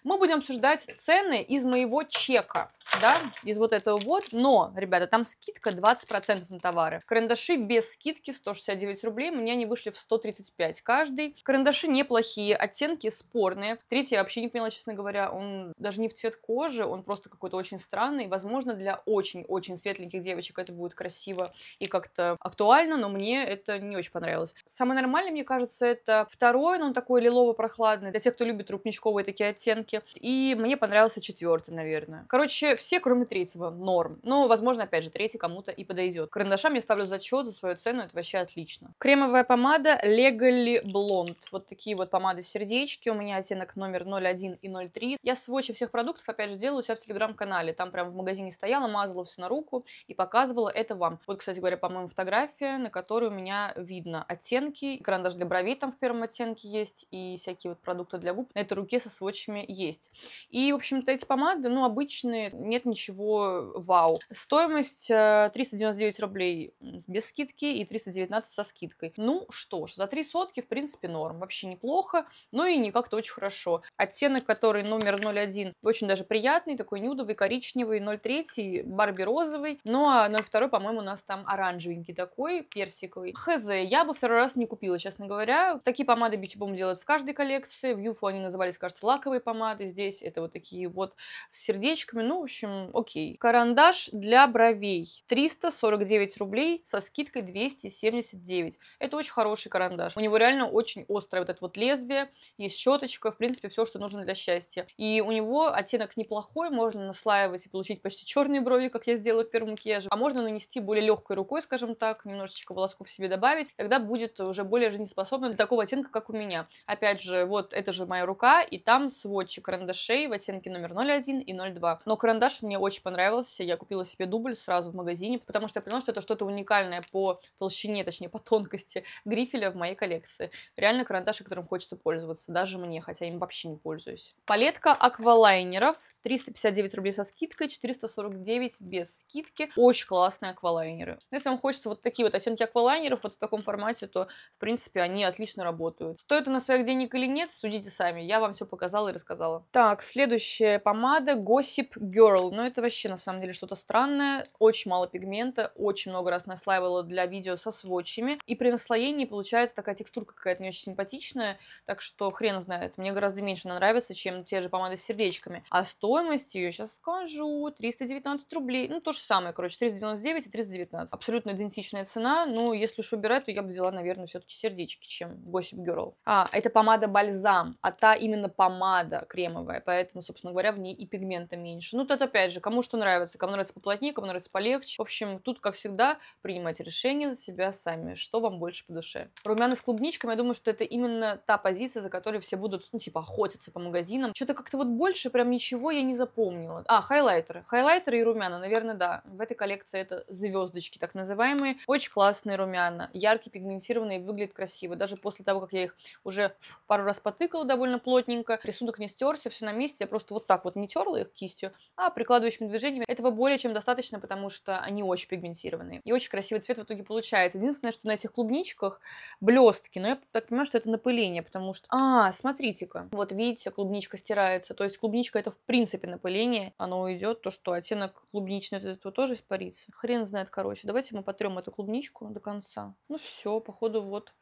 Мы будем обсуждать цены из моего чека да, из вот этого вот. Но, ребята, там скидка 20% на товары. Карандаши без скидки 169 рублей, мне они вышли в 135 каждый. Карандаши неплохие, оттенки спорные. Третий я вообще не поняла, честно говоря, он даже не в цвет кожи, он просто какой-то очень странный. Возможно, для очень-очень светленьких девочек это будет красиво и как-то актуально, но мне это не очень понравилось. Самое нормальное, мне кажется, это второй, но он такой лилово-прохладный, для тех, кто любит рубничковые такие оттенки. И мне понравился четвертый, наверное. Короче, все, кроме третьего, норм. Но, возможно, опять же, третий кому-то и подойдет. Карандашам я ставлю зачет за свою цену, это вообще отлично. Кремовая помада Legally Blonde. Вот такие вот помады-сердечки. У меня оттенок номер 01 и 03. Я свочи всех продуктов, опять же, делаю у себя в телеграм-канале. Там прям в магазине стояла, мазала все на руку и показывала это вам. Вот, кстати говоря, по-моему, фотография, на которой у меня видно оттенки. Карандаш для бровей там в первом оттенке есть и всякие вот продукты для губ. На этой руке со сводчами есть. И, в общем-то, эти помады, ну, обычные, нет ничего вау. Стоимость 399 э, рублей без скидки и 319 со скидкой. Ну что ж, за 3 сотки, в принципе, норм. Вообще неплохо, но и не как-то очень хорошо. Оттенок, который номер 01, очень даже приятный, такой нюдовый, коричневый, 03, Барби розовый. Ну а 02, по-моему, у нас там оранжевенький такой, персиковый. Хз, я бы второй раз не купила, честно говоря. Такие помады Beauty Bomb делают в каждой коллекции. В Юфу они назывались, кажется, лаковые помады. Здесь это вот такие вот с сердечками. Ну, общем, окей. Карандаш для бровей. 349 рублей со скидкой 279. Это очень хороший карандаш. У него реально очень острое вот это вот лезвие. Есть щеточка, в принципе, все, что нужно для счастья. И у него оттенок неплохой, можно наслаивать и получить почти черные брови, как я сделала в первом макияже. А можно нанести более легкой рукой, скажем так, немножечко волосков себе добавить. Тогда будет уже более жизнеспособно для такого оттенка, как у меня. Опять же, вот это же моя рука, и там сводчик карандашей в оттенке номер 01 и 02. Но карандаш продаж мне очень понравился. Я купила себе дубль сразу в магазине, потому что я поняла, что это что-то уникальное по толщине, точнее, по тонкости грифеля в моей коллекции. Реально карандаши, которым хочется пользоваться, даже мне, хотя я им вообще не пользуюсь. Палетка аквалайнеров, 359 рублей со скидкой, 449 без скидки. Очень классные аквалайнеры. Если вам хочется вот такие вот оттенки аквалайнеров вот в таком формате, то, в принципе, они отлично работают. Стоит она своих денег или нет, судите сами. Я вам все показала и рассказала. Так, следующая помада Gossip Girl. Girl, ну это вообще на самом деле что-то странное, очень мало пигмента, очень много раз наслаивала для видео со сводчами, и при наслоении получается такая текстурка какая-то не очень симпатичная, так что хрен знает, мне гораздо меньше она нравится, чем те же помады с сердечками. А стоимость ее сейчас скажу, 319 рублей, ну то же самое, короче, 399 и 319. Абсолютно идентичная цена, ну если уж выбирать, то я бы взяла, наверное, все-таки сердечки, чем Gossip Girl. А, это помада бальзам, а та именно помада кремовая, поэтому, собственно говоря, в ней и пигмента меньше. Ну, это опять же, кому что нравится, кому нравится поплотнее, кому нравится полегче. В общем, тут, как всегда, принимайте решение за себя сами, что вам больше по душе. Румяна с клубничками, я думаю, что это именно та позиция, за которой все будут, ну, типа, охотиться по магазинам. Что-то как-то вот больше прям ничего я не запомнила. А, хайлайтеры. Хайлайтеры и румяна, наверное, да. В этой коллекции это звездочки, так называемые. Очень классные румяна, яркие, пигментированные, выглядят красиво. Даже после того, как я их уже пару раз потыкала довольно плотненько, рисунок не стерся, все на месте. Я просто вот так вот не терла их кистью, а прикладывающими движениями этого более чем достаточно, потому что они очень пигментированные. И очень красивый цвет в итоге получается. Единственное, что на этих клубничках блестки, но я так понимаю, что это напыление, потому что... А, смотрите-ка. Вот видите, клубничка стирается. То есть клубничка это в принципе напыление. Оно уйдет, то что оттенок клубничный от этого тоже испарится. Хрен знает, короче. Давайте мы потрем эту клубничку до конца. Ну все, походу вот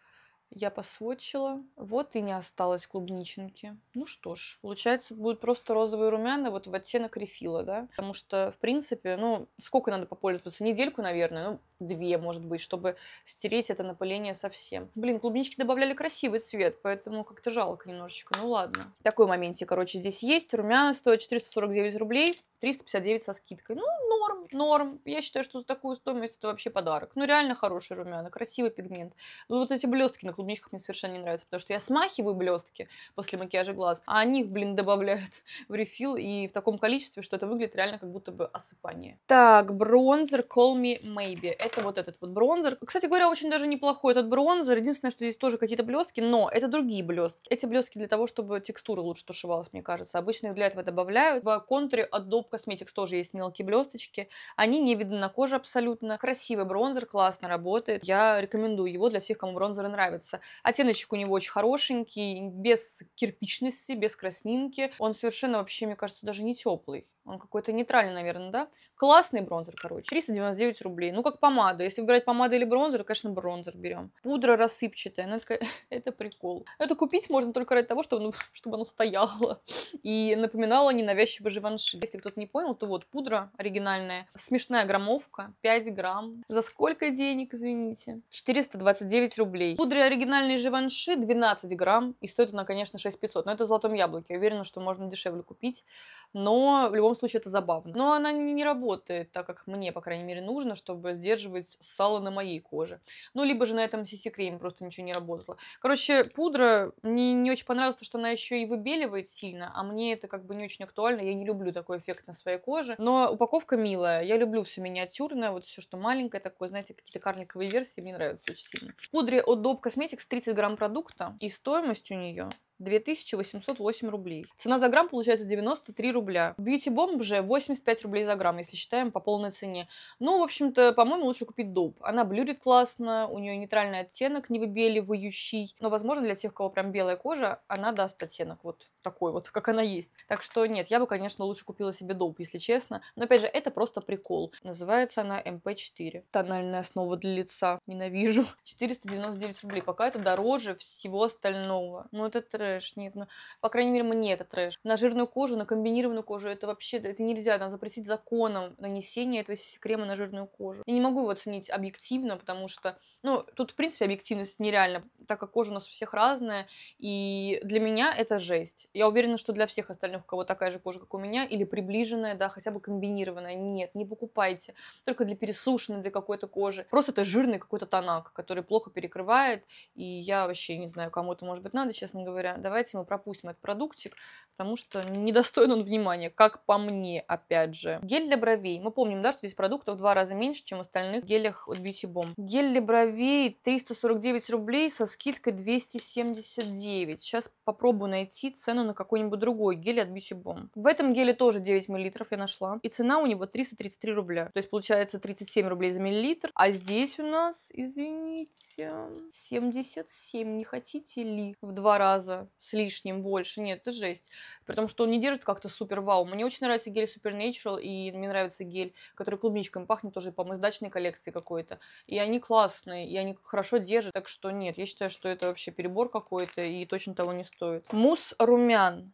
я посводчила. Вот и не осталось клубниченки. Ну что ж, получается, будут просто розовые румяна вот в оттенок рефила, да? Потому что, в принципе, ну, сколько надо попользоваться? Недельку, наверное, ну, две, может быть, чтобы стереть это напыление совсем. Блин, клубнички добавляли красивый цвет, поэтому как-то жалко немножечко. Ну ладно. Такой моменте, короче, здесь есть. Румяна стоит 449 рублей. 359 со скидкой. Ну, норм, норм. Я считаю, что за такую стоимость это вообще подарок. Ну, реально хороший румяна, красивый пигмент. Ну, вот эти блестки на клубничках мне совершенно не нравится, потому что я смахиваю блестки после макияжа глаз, а они их, блин, добавляют в рефил и в таком количестве, что это выглядит реально как будто бы осыпание. Так, бронзер Call Me Maybe. Это вот этот вот бронзер. Кстати говоря, очень даже неплохой этот бронзер. Единственное, что здесь тоже какие-то блестки, но это другие блестки. Эти блестки для того, чтобы текстура лучше тушевалась, мне кажется. Обычно их для этого добавляют. В контуре от Adobe Cosmetics тоже есть мелкие блесточки. Они не видны на коже абсолютно. Красивый бронзер, классно работает. Я рекомендую его для всех, кому бронзеры нравятся нравится. Оттеночек у него очень хорошенький, без кирпичности, без краснинки. Он совершенно вообще, мне кажется, даже не теплый. Он какой-то нейтральный, наверное, да? Классный бронзер, короче. 399 рублей. Ну, как помада. Если выбирать помаду или бронзер, конечно, бронзер берем. Пудра рассыпчатая. Ну, это, это прикол. Это купить можно только ради того, чтобы, ну, чтобы оно стояло. И напоминало ненавязчиво живанши. Если кто-то не понял, то вот пудра оригинальная. Смешная граммовка. 5 грамм. За сколько денег, извините? 429 рублей. Пудра оригинальные живанши 12 грамм. И стоит она, конечно, 6500. Но это в золотом яблоке. Я уверена, что можно дешевле купить. Но в любом любом случае это забавно. Но она не работает так, как мне, по крайней мере, нужно, чтобы сдерживать сало на моей коже. Ну, либо же на этом CC-креме просто ничего не работало. Короче, пудра, мне не очень понравилось то, что она еще и выбеливает сильно, а мне это как бы не очень актуально, я не люблю такой эффект на своей коже. Но упаковка милая, я люблю все миниатюрное, вот все, что маленькое такое, знаете, какие-то карликовые версии, мне нравятся очень сильно. В пудре от Dope Cosmetics 30 грамм продукта, и стоимость у нее 2808 рублей. Цена за грамм получается 93 рубля. Бьюти-бомб же 85 рублей за грамм, если считаем по полной цене. Ну, в общем-то, по-моему, лучше купить доп. Она блюрит классно, у нее нейтральный оттенок, не выбеливающий. Но, возможно, для тех, у кого прям белая кожа, она даст оттенок. Вот такой вот, как она есть. Так что нет, я бы, конечно, лучше купила себе доп, если честно. Но опять же, это просто прикол. Называется она MP4. Тональная основа для лица. Ненавижу. 499 рублей. Пока это дороже всего остального. Ну это трэш, нет. Ну, по крайней мере, мне это трэш. На жирную кожу, на комбинированную кожу это вообще, это нельзя. Надо запретить законом нанесение этого крема на жирную кожу. Я не могу его оценить объективно, потому что, ну, тут, в принципе, объективность нереально, так как кожа у нас у всех разная. И для меня это жесть я уверена, что для всех остальных, у кого такая же кожа, как у меня, или приближенная, да, хотя бы комбинированная, нет, не покупайте. Только для пересушенной, для какой-то кожи. Просто это жирный какой-то тонак, который плохо перекрывает, и я вообще не знаю, кому это может быть надо, честно говоря. Давайте мы пропустим этот продуктик, потому что недостоин он внимания, как по мне, опять же. Гель для бровей. Мы помним, да, что здесь продуктов в два раза меньше, чем в остальных гелях от Beauty Bomb. Гель для бровей 349 рублей со скидкой 279. Сейчас попробую найти цену замену на какой-нибудь другой гель от Beauty Bomb. В этом геле тоже 9 мл я нашла. И цена у него 333 рубля. То есть получается 37 рублей за миллилитр. А здесь у нас, извините, 77. Не хотите ли? В два раза с лишним больше. Нет, это жесть. При том, что он не держит как-то супер вау. Мне очень нравится гель Natural И мне нравится гель, который клубничками пахнет тоже, по-моему, из дачной коллекции какой-то. И они классные. И они хорошо держат. Так что нет, я считаю, что это вообще перебор какой-то. И точно того не стоит. Мусс румяный армян.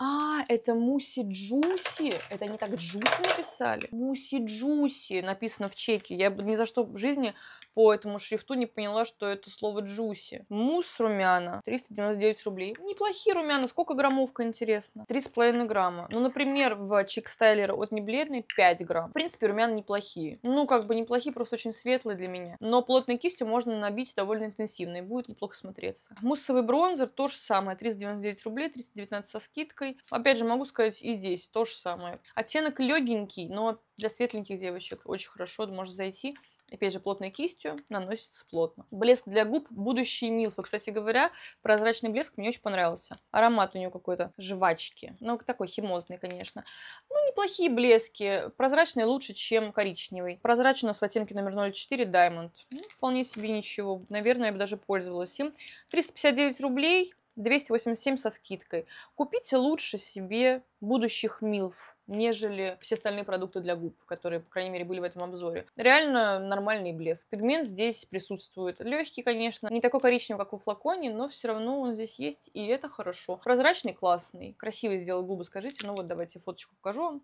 А, это Муси Джуси. Это они так Джуси написали? Муси Джуси написано в чеке. Я бы ни за что в жизни по этому шрифту не поняла, что это слово джуси. Мусс румяна 399 рублей. Неплохие румяна. Сколько граммовка, интересно? 3,5 грамма. Ну, например, в Чик Стайлера от небледной 5 грамм. В принципе, румяна неплохие. Ну, как бы неплохие, просто очень светлые для меня. Но плотной кистью можно набить довольно интенсивно и будет неплохо смотреться. Муссовый бронзер то же самое. 399 рублей, 319 со скидкой. Опять же, могу сказать и здесь то же самое. Оттенок легенький, но для светленьких девочек очень хорошо может зайти опять же, плотной кистью наносится плотно. Блеск для губ будущий Милфа. Кстати говоря, прозрачный блеск мне очень понравился. Аромат у него какой-то жвачки. Ну, такой химозный, конечно. Ну, неплохие блески. Прозрачный лучше, чем коричневый. Прозрачный у нас в оттенке номер 04 Diamond. Ну, вполне себе ничего. Наверное, я бы даже пользовалась им. 359 рублей. 287 со скидкой. Купите лучше себе будущих милф нежели все остальные продукты для губ, которые, по крайней мере, были в этом обзоре. Реально нормальный блеск. Пигмент здесь присутствует. Легкий, конечно, не такой коричневый, как у флаконе, но все равно он здесь есть, и это хорошо. Прозрачный, классный, красиво сделал губы, скажите. Ну вот, давайте фоточку покажу вам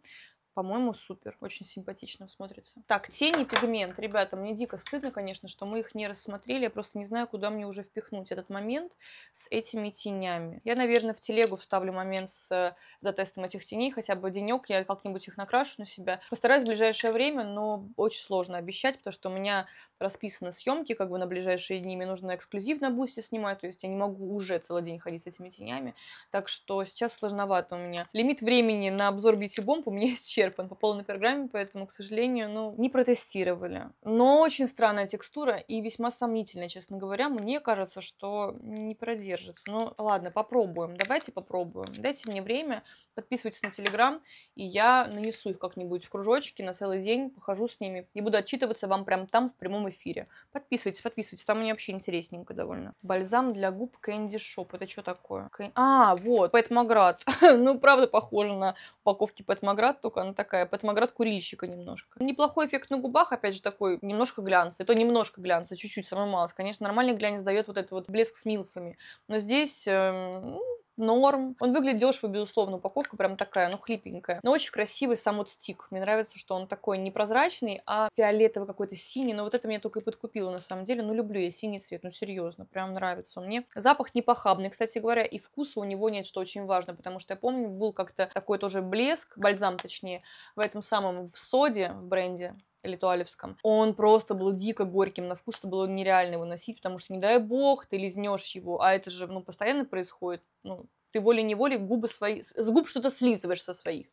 по-моему, супер. Очень симпатично смотрится. Так, тени, пигмент. Ребята, мне дико стыдно, конечно, что мы их не рассмотрели. Я просто не знаю, куда мне уже впихнуть этот момент с этими тенями. Я, наверное, в телегу вставлю момент с затестом этих теней. Хотя бы денек я как-нибудь их накрашу на себя. Постараюсь в ближайшее время, но очень сложно обещать, потому что у меня расписаны съемки как бы на ближайшие дни. Мне нужно эксклюзив на бусте снимать, то есть я не могу уже целый день ходить с этими тенями. Так что сейчас сложновато у меня. Лимит времени на обзор Beauty Bomb у меня исчерпан ущерб, он по полной программе, поэтому, к сожалению, ну, не протестировали. Но очень странная текстура и весьма сомнительная, честно говоря. Мне кажется, что не продержится. Ну, ладно, попробуем. Давайте попробуем. Дайте мне время, подписывайтесь на Телеграм, и я нанесу их как-нибудь в кружочки на целый день, похожу с ними и буду отчитываться вам прямо там в прямом эфире. Подписывайтесь, подписывайтесь, там мне вообще интересненько довольно. Бальзам для губ Candy Shop, Это что такое? Кэн... А, вот, Пэт Маград. ну, правда, похоже на упаковки Пэт Маград, только она ну, такая, поэтому оград курильщика немножко. Неплохой эффект на губах, опять же, такой, немножко глянца. Это немножко глянца, чуть-чуть, самое малость. Конечно, нормальный глянец дает вот этот вот блеск с милфами. Но здесь, э, ну, норм. Он выглядит дешево, безусловно, упаковка прям такая, ну, хлипенькая. Но очень красивый сам вот стик. Мне нравится, что он такой непрозрачный, а фиолетовый какой-то синий. Но вот это меня только и подкупило, на самом деле. Ну, люблю я синий цвет, ну, серьезно, прям нравится он мне. Запах непохабный, кстати говоря, и вкуса у него нет, что очень важно, потому что я помню, был как-то такой тоже блеск, бальзам точнее, в этом самом, в соде, в бренде, Литуалевском, он просто был дико горьким, на вкус это было нереально его носить, потому что, не дай бог, ты лизнешь его, а это же, ну, постоянно происходит, ну, ты волей-неволей губы свои, с губ что-то слизываешь со своих.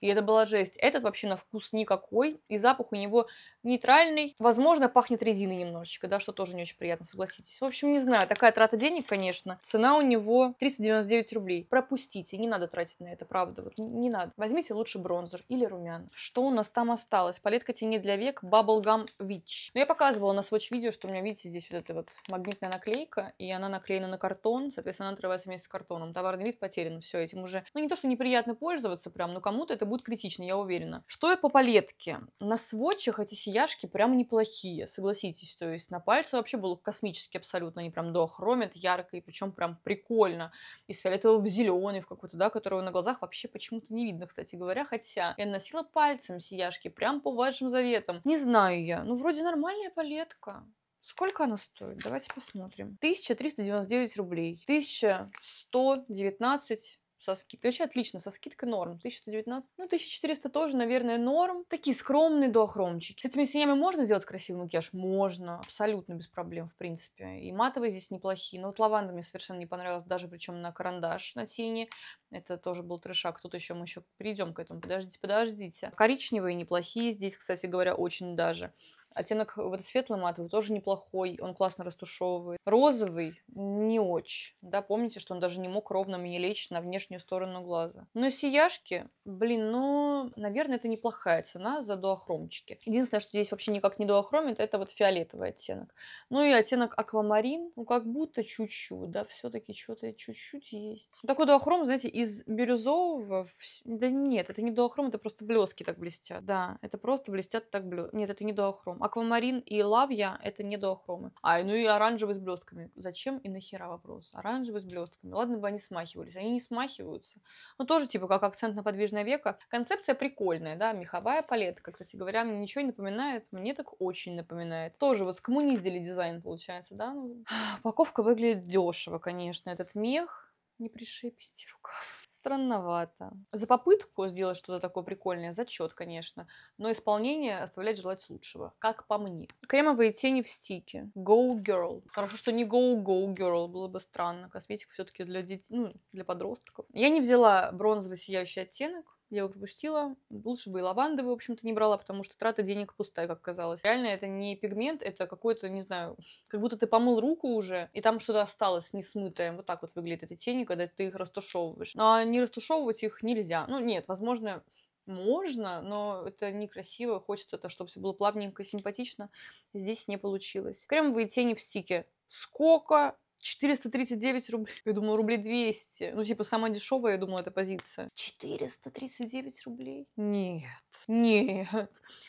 И это была жесть. Этот вообще на вкус никакой, и запах у него нейтральный. Возможно, пахнет резиной немножечко, да, что тоже не очень приятно, согласитесь. В общем, не знаю, такая трата денег, конечно. Цена у него 399 рублей. Пропустите, не надо тратить на это, правда, вот не надо. Возьмите лучше бронзер или румяна. Что у нас там осталось? Палетка тени для век Bubblegum Witch. Но ну, я показывала на Swatch видео, что у меня, видите, здесь вот эта вот магнитная наклейка, и она наклеена на картон, соответственно, она отрывается вместе с картоном. товарный вид потерян, ну, все этим уже. Ну, не то, что неприятно пользоваться прям, но кому-то это будет критично, я уверена. Что и по палетке? На сводчах эти сияшки прям неплохие, согласитесь. То есть на пальце вообще было космически абсолютно, они прям дохромят, ярко и причем прям прикольно. Из фиолетового в зеленый в какой-то, да, которого на глазах вообще почему-то не видно, кстати говоря. Хотя я носила пальцем сияшки, прям по вашим заветам. Не знаю я, ну вроде нормальная палетка. Сколько она стоит? Давайте посмотрим. 1399 рублей. 1119 со скидкой. Вообще отлично, со скидкой норм. 1119, ну 1400 тоже, наверное, норм. Такие скромные дуохромчики. С этими синями можно сделать красивый макияж? Можно, абсолютно без проблем, в принципе. И матовые здесь неплохие, но вот лаванда мне совершенно не понравилась, даже причем на карандаш на тени. Это тоже был трешак. Тут еще мы еще придем к этому. Подождите, подождите. Коричневые неплохие здесь, кстати говоря, очень даже. Оттенок вот светлый матовый тоже неплохой, он классно растушевывает. Розовый не очень, да, помните, что он даже не мог ровно мне лечь на внешнюю сторону глаза. Но сияшки, блин, ну, наверное, это неплохая цена за дуохромчики. Единственное, что здесь вообще никак не дуохромит, это вот фиолетовый оттенок. Ну и оттенок аквамарин, ну, как будто чуть-чуть, да, все-таки что-то чуть-чуть есть. Такой дуохром, знаете, из бирюзового, да нет, это не дуохром, это просто блески так блестят. Да, это просто блестят так блески. Нет, это не дуохром аквамарин и лавья это не дуохромы. А, ну и оранжевый с блестками. Зачем и нахера вопрос? Оранжевый с блестками. Ладно бы они смахивались. Они не смахиваются. Ну тоже типа как акцент на подвижное веко. Концепция прикольная, да, меховая палетка. Кстати говоря, мне ничего не напоминает. Мне так очень напоминает. Тоже вот скоммуниздили дизайн, получается, да? Ну, упаковка выглядит дешево, конечно. Этот мех не пришепись рукав. Странновато. За попытку сделать что-то такое прикольное, зачет, конечно, но исполнение оставляет желать лучшего, как по мне. Кремовые тени в стике. Go Girl. Хорошо, что не Go Go Girl, было бы странно. Косметика все-таки для детей, ну, для подростков. Я не взяла бронзовый сияющий оттенок, я его пропустила. Лучше бы и лавандовый, в общем-то, не брала, потому что трата денег пустая, как казалось. Реально, это не пигмент, это какой-то, не знаю, как будто ты помыл руку уже, и там что-то осталось несмытое. Вот так вот выглядят эти тени, когда ты их растушевываешь. Но а не растушевывать их нельзя. Ну, нет, возможно, можно, но это некрасиво. Хочется, то, чтобы все было плавненько и симпатично. Здесь не получилось. Кремовые тени в стике. Сколько 439 рублей. Я думала, рублей 200. Ну, типа, самая дешевая, я думала, эта позиция. 439 рублей? Нет. Нет.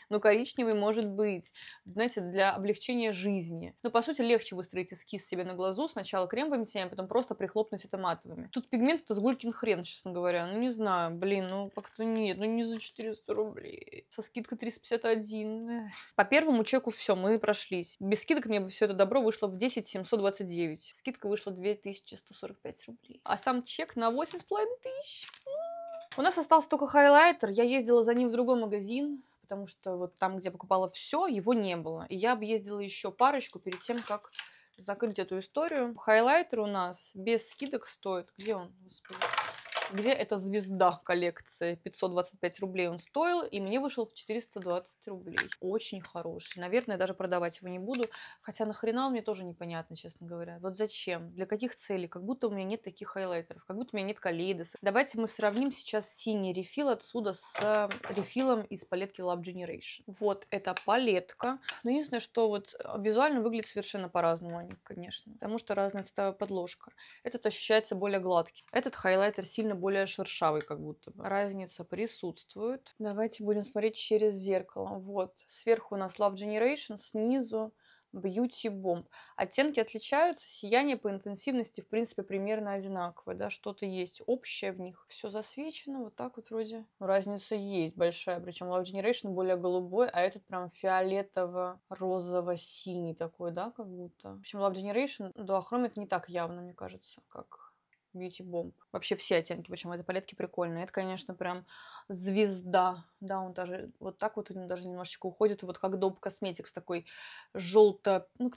Но коричневый может быть. Знаете, для облегчения жизни. Но, ну, по сути, легче выстроить эскиз себе на глазу. Сначала кремовыми тенями, а потом просто прихлопнуть это матовыми. Тут пигмент это с хрен, честно говоря. Ну, не знаю. Блин, ну, как-то нет. Ну, не за 400 рублей. Со скидкой 351. По первому чеку все, мы прошлись. Без скидок мне бы все это добро вышло в 10 729 скидка вышла 2145 рублей. А сам чек на 8,5 тысяч. У нас остался только хайлайтер. Я ездила за ним в другой магазин, потому что вот там, где покупала все, его не было. И я объездила еще парочку перед тем, как закрыть эту историю. Хайлайтер у нас без скидок стоит. Где он? Господи где эта звезда коллекции. 525 рублей он стоил, и мне вышел в 420 рублей. Очень хороший. Наверное, даже продавать его не буду. Хотя нахрена он мне тоже непонятно, честно говоря. Вот зачем? Для каких целей? Как будто у меня нет таких хайлайтеров, как будто у меня нет калейдосов. Давайте мы сравним сейчас синий рефил отсюда с э, рефилом из палетки Lab Generation. Вот эта палетка. Но ну, единственное, что вот э, визуально выглядит совершенно по-разному они, конечно. Потому что разная цветовая подложка. Этот ощущается более гладкий. Этот хайлайтер сильно сильно более шершавый как будто бы. Разница присутствует. Давайте будем смотреть через зеркало. Вот, сверху у нас Love Generation, снизу Beauty Bomb. Оттенки отличаются, сияние по интенсивности, в принципе, примерно одинаковое, да, что-то есть общее в них. Все засвечено, вот так вот вроде. Ну, разница есть большая, причем Love Generation более голубой, а этот прям фиолетово-розово-синий такой, да, как будто. В общем, Love Generation дуохромит не так явно, мне кажется, как Бьюти Бомб. Вообще все оттенки, причем этой палетки прикольные. Это, конечно, прям звезда. Да, он даже вот так вот у него даже немножечко уходит. Вот как доп косметик косметикс такой желто ну,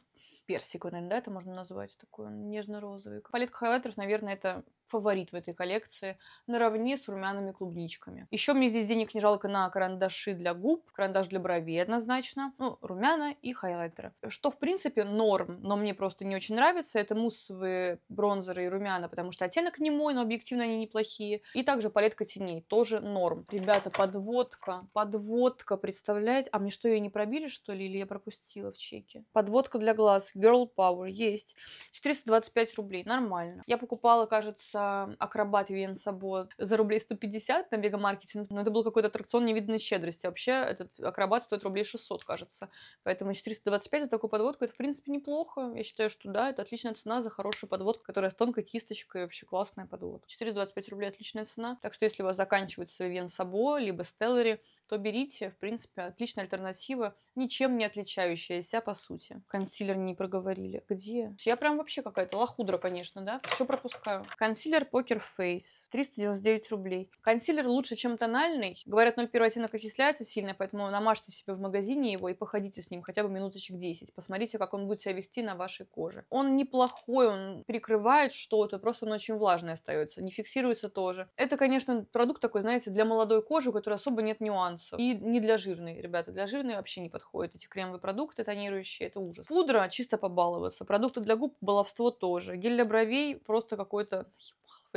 персиковый, наверное, да, это можно назвать. Такой нежно-розовый. Палетка хайлайтеров, наверное, это фаворит в этой коллекции, наравне с румяными клубничками. Еще мне здесь денег не жалко на карандаши для губ, карандаш для бровей однозначно, ну, румяна и хайлайтеры. Что, в принципе, норм, но мне просто не очень нравится. Это муссовые бронзеры и румяна, потому что оттенок не мой, но объективно они неплохие. И также палетка теней, тоже норм. Ребята, подводка, подводка, представляете? А мне что, ее не пробили, что ли, или я пропустила в чеке? Подводка для глаз, Girl Power, есть. 425 рублей, нормально. Я покупала, кажется, продавался акробат Венсабо за рублей 150 на Вегамаркете, но это был какой-то аттракцион невиданной щедрости. Вообще этот акробат стоит рублей 600, кажется. Поэтому 425 за такую подводку это, в принципе, неплохо. Я считаю, что да, это отличная цена за хорошую подводку, которая с тонкой кисточкой, вообще классная подводка. 425 рублей отличная цена. Так что если у вас заканчивается Венсабо, либо Стеллари, то берите, в принципе, отличная альтернатива, ничем не отличающаяся по сути. Консилер не проговорили. Где? Я прям вообще какая-то лохудра, конечно, да? Все пропускаю. Консилер Консилер Покер Фейс, 399 рублей. Консилер лучше, чем тональный. Говорят, 0,1 оттенок окисляется сильно, поэтому намажьте себе в магазине его и походите с ним хотя бы минуточек 10. Посмотрите, как он будет себя вести на вашей коже. Он неплохой, он прикрывает что-то, просто он очень влажный остается, не фиксируется тоже. Это, конечно, продукт такой, знаете, для молодой кожи, у которой особо нет нюансов. И не для жирной, ребята. Для жирной вообще не подходят эти кремовые продукты тонирующие, это ужас. Пудра чисто побаловаться. Продукты для губ баловство тоже. Гель для бровей просто какой-то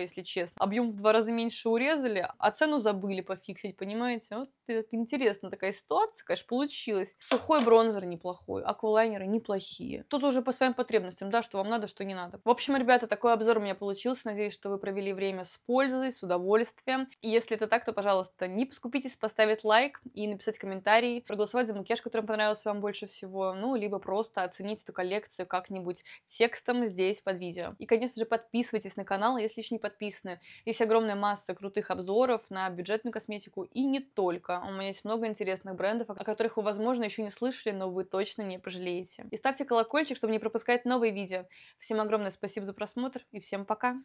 если честно. Объем в два раза меньше урезали, а цену забыли пофиксить, понимаете? Вот так интересно такая ситуация, конечно, получилась. Сухой бронзер неплохой, аквалайнеры неплохие. Тут уже по своим потребностям, да, что вам надо, что не надо. В общем, ребята, такой обзор у меня получился. Надеюсь, что вы провели время с пользой, с удовольствием. И если это так, то, пожалуйста, не поскупитесь поставить лайк и написать комментарий, проголосовать за макияж, который понравился вам больше всего, ну, либо просто оценить эту коллекцию как-нибудь текстом здесь под видео. И, конечно же, подписывайтесь на канал, если еще не подписаны подписаны. Есть огромная масса крутых обзоров на бюджетную косметику и не только. У меня есть много интересных брендов, о которых вы, возможно, еще не слышали, но вы точно не пожалеете. И ставьте колокольчик, чтобы не пропускать новые видео. Всем огромное спасибо за просмотр и всем пока!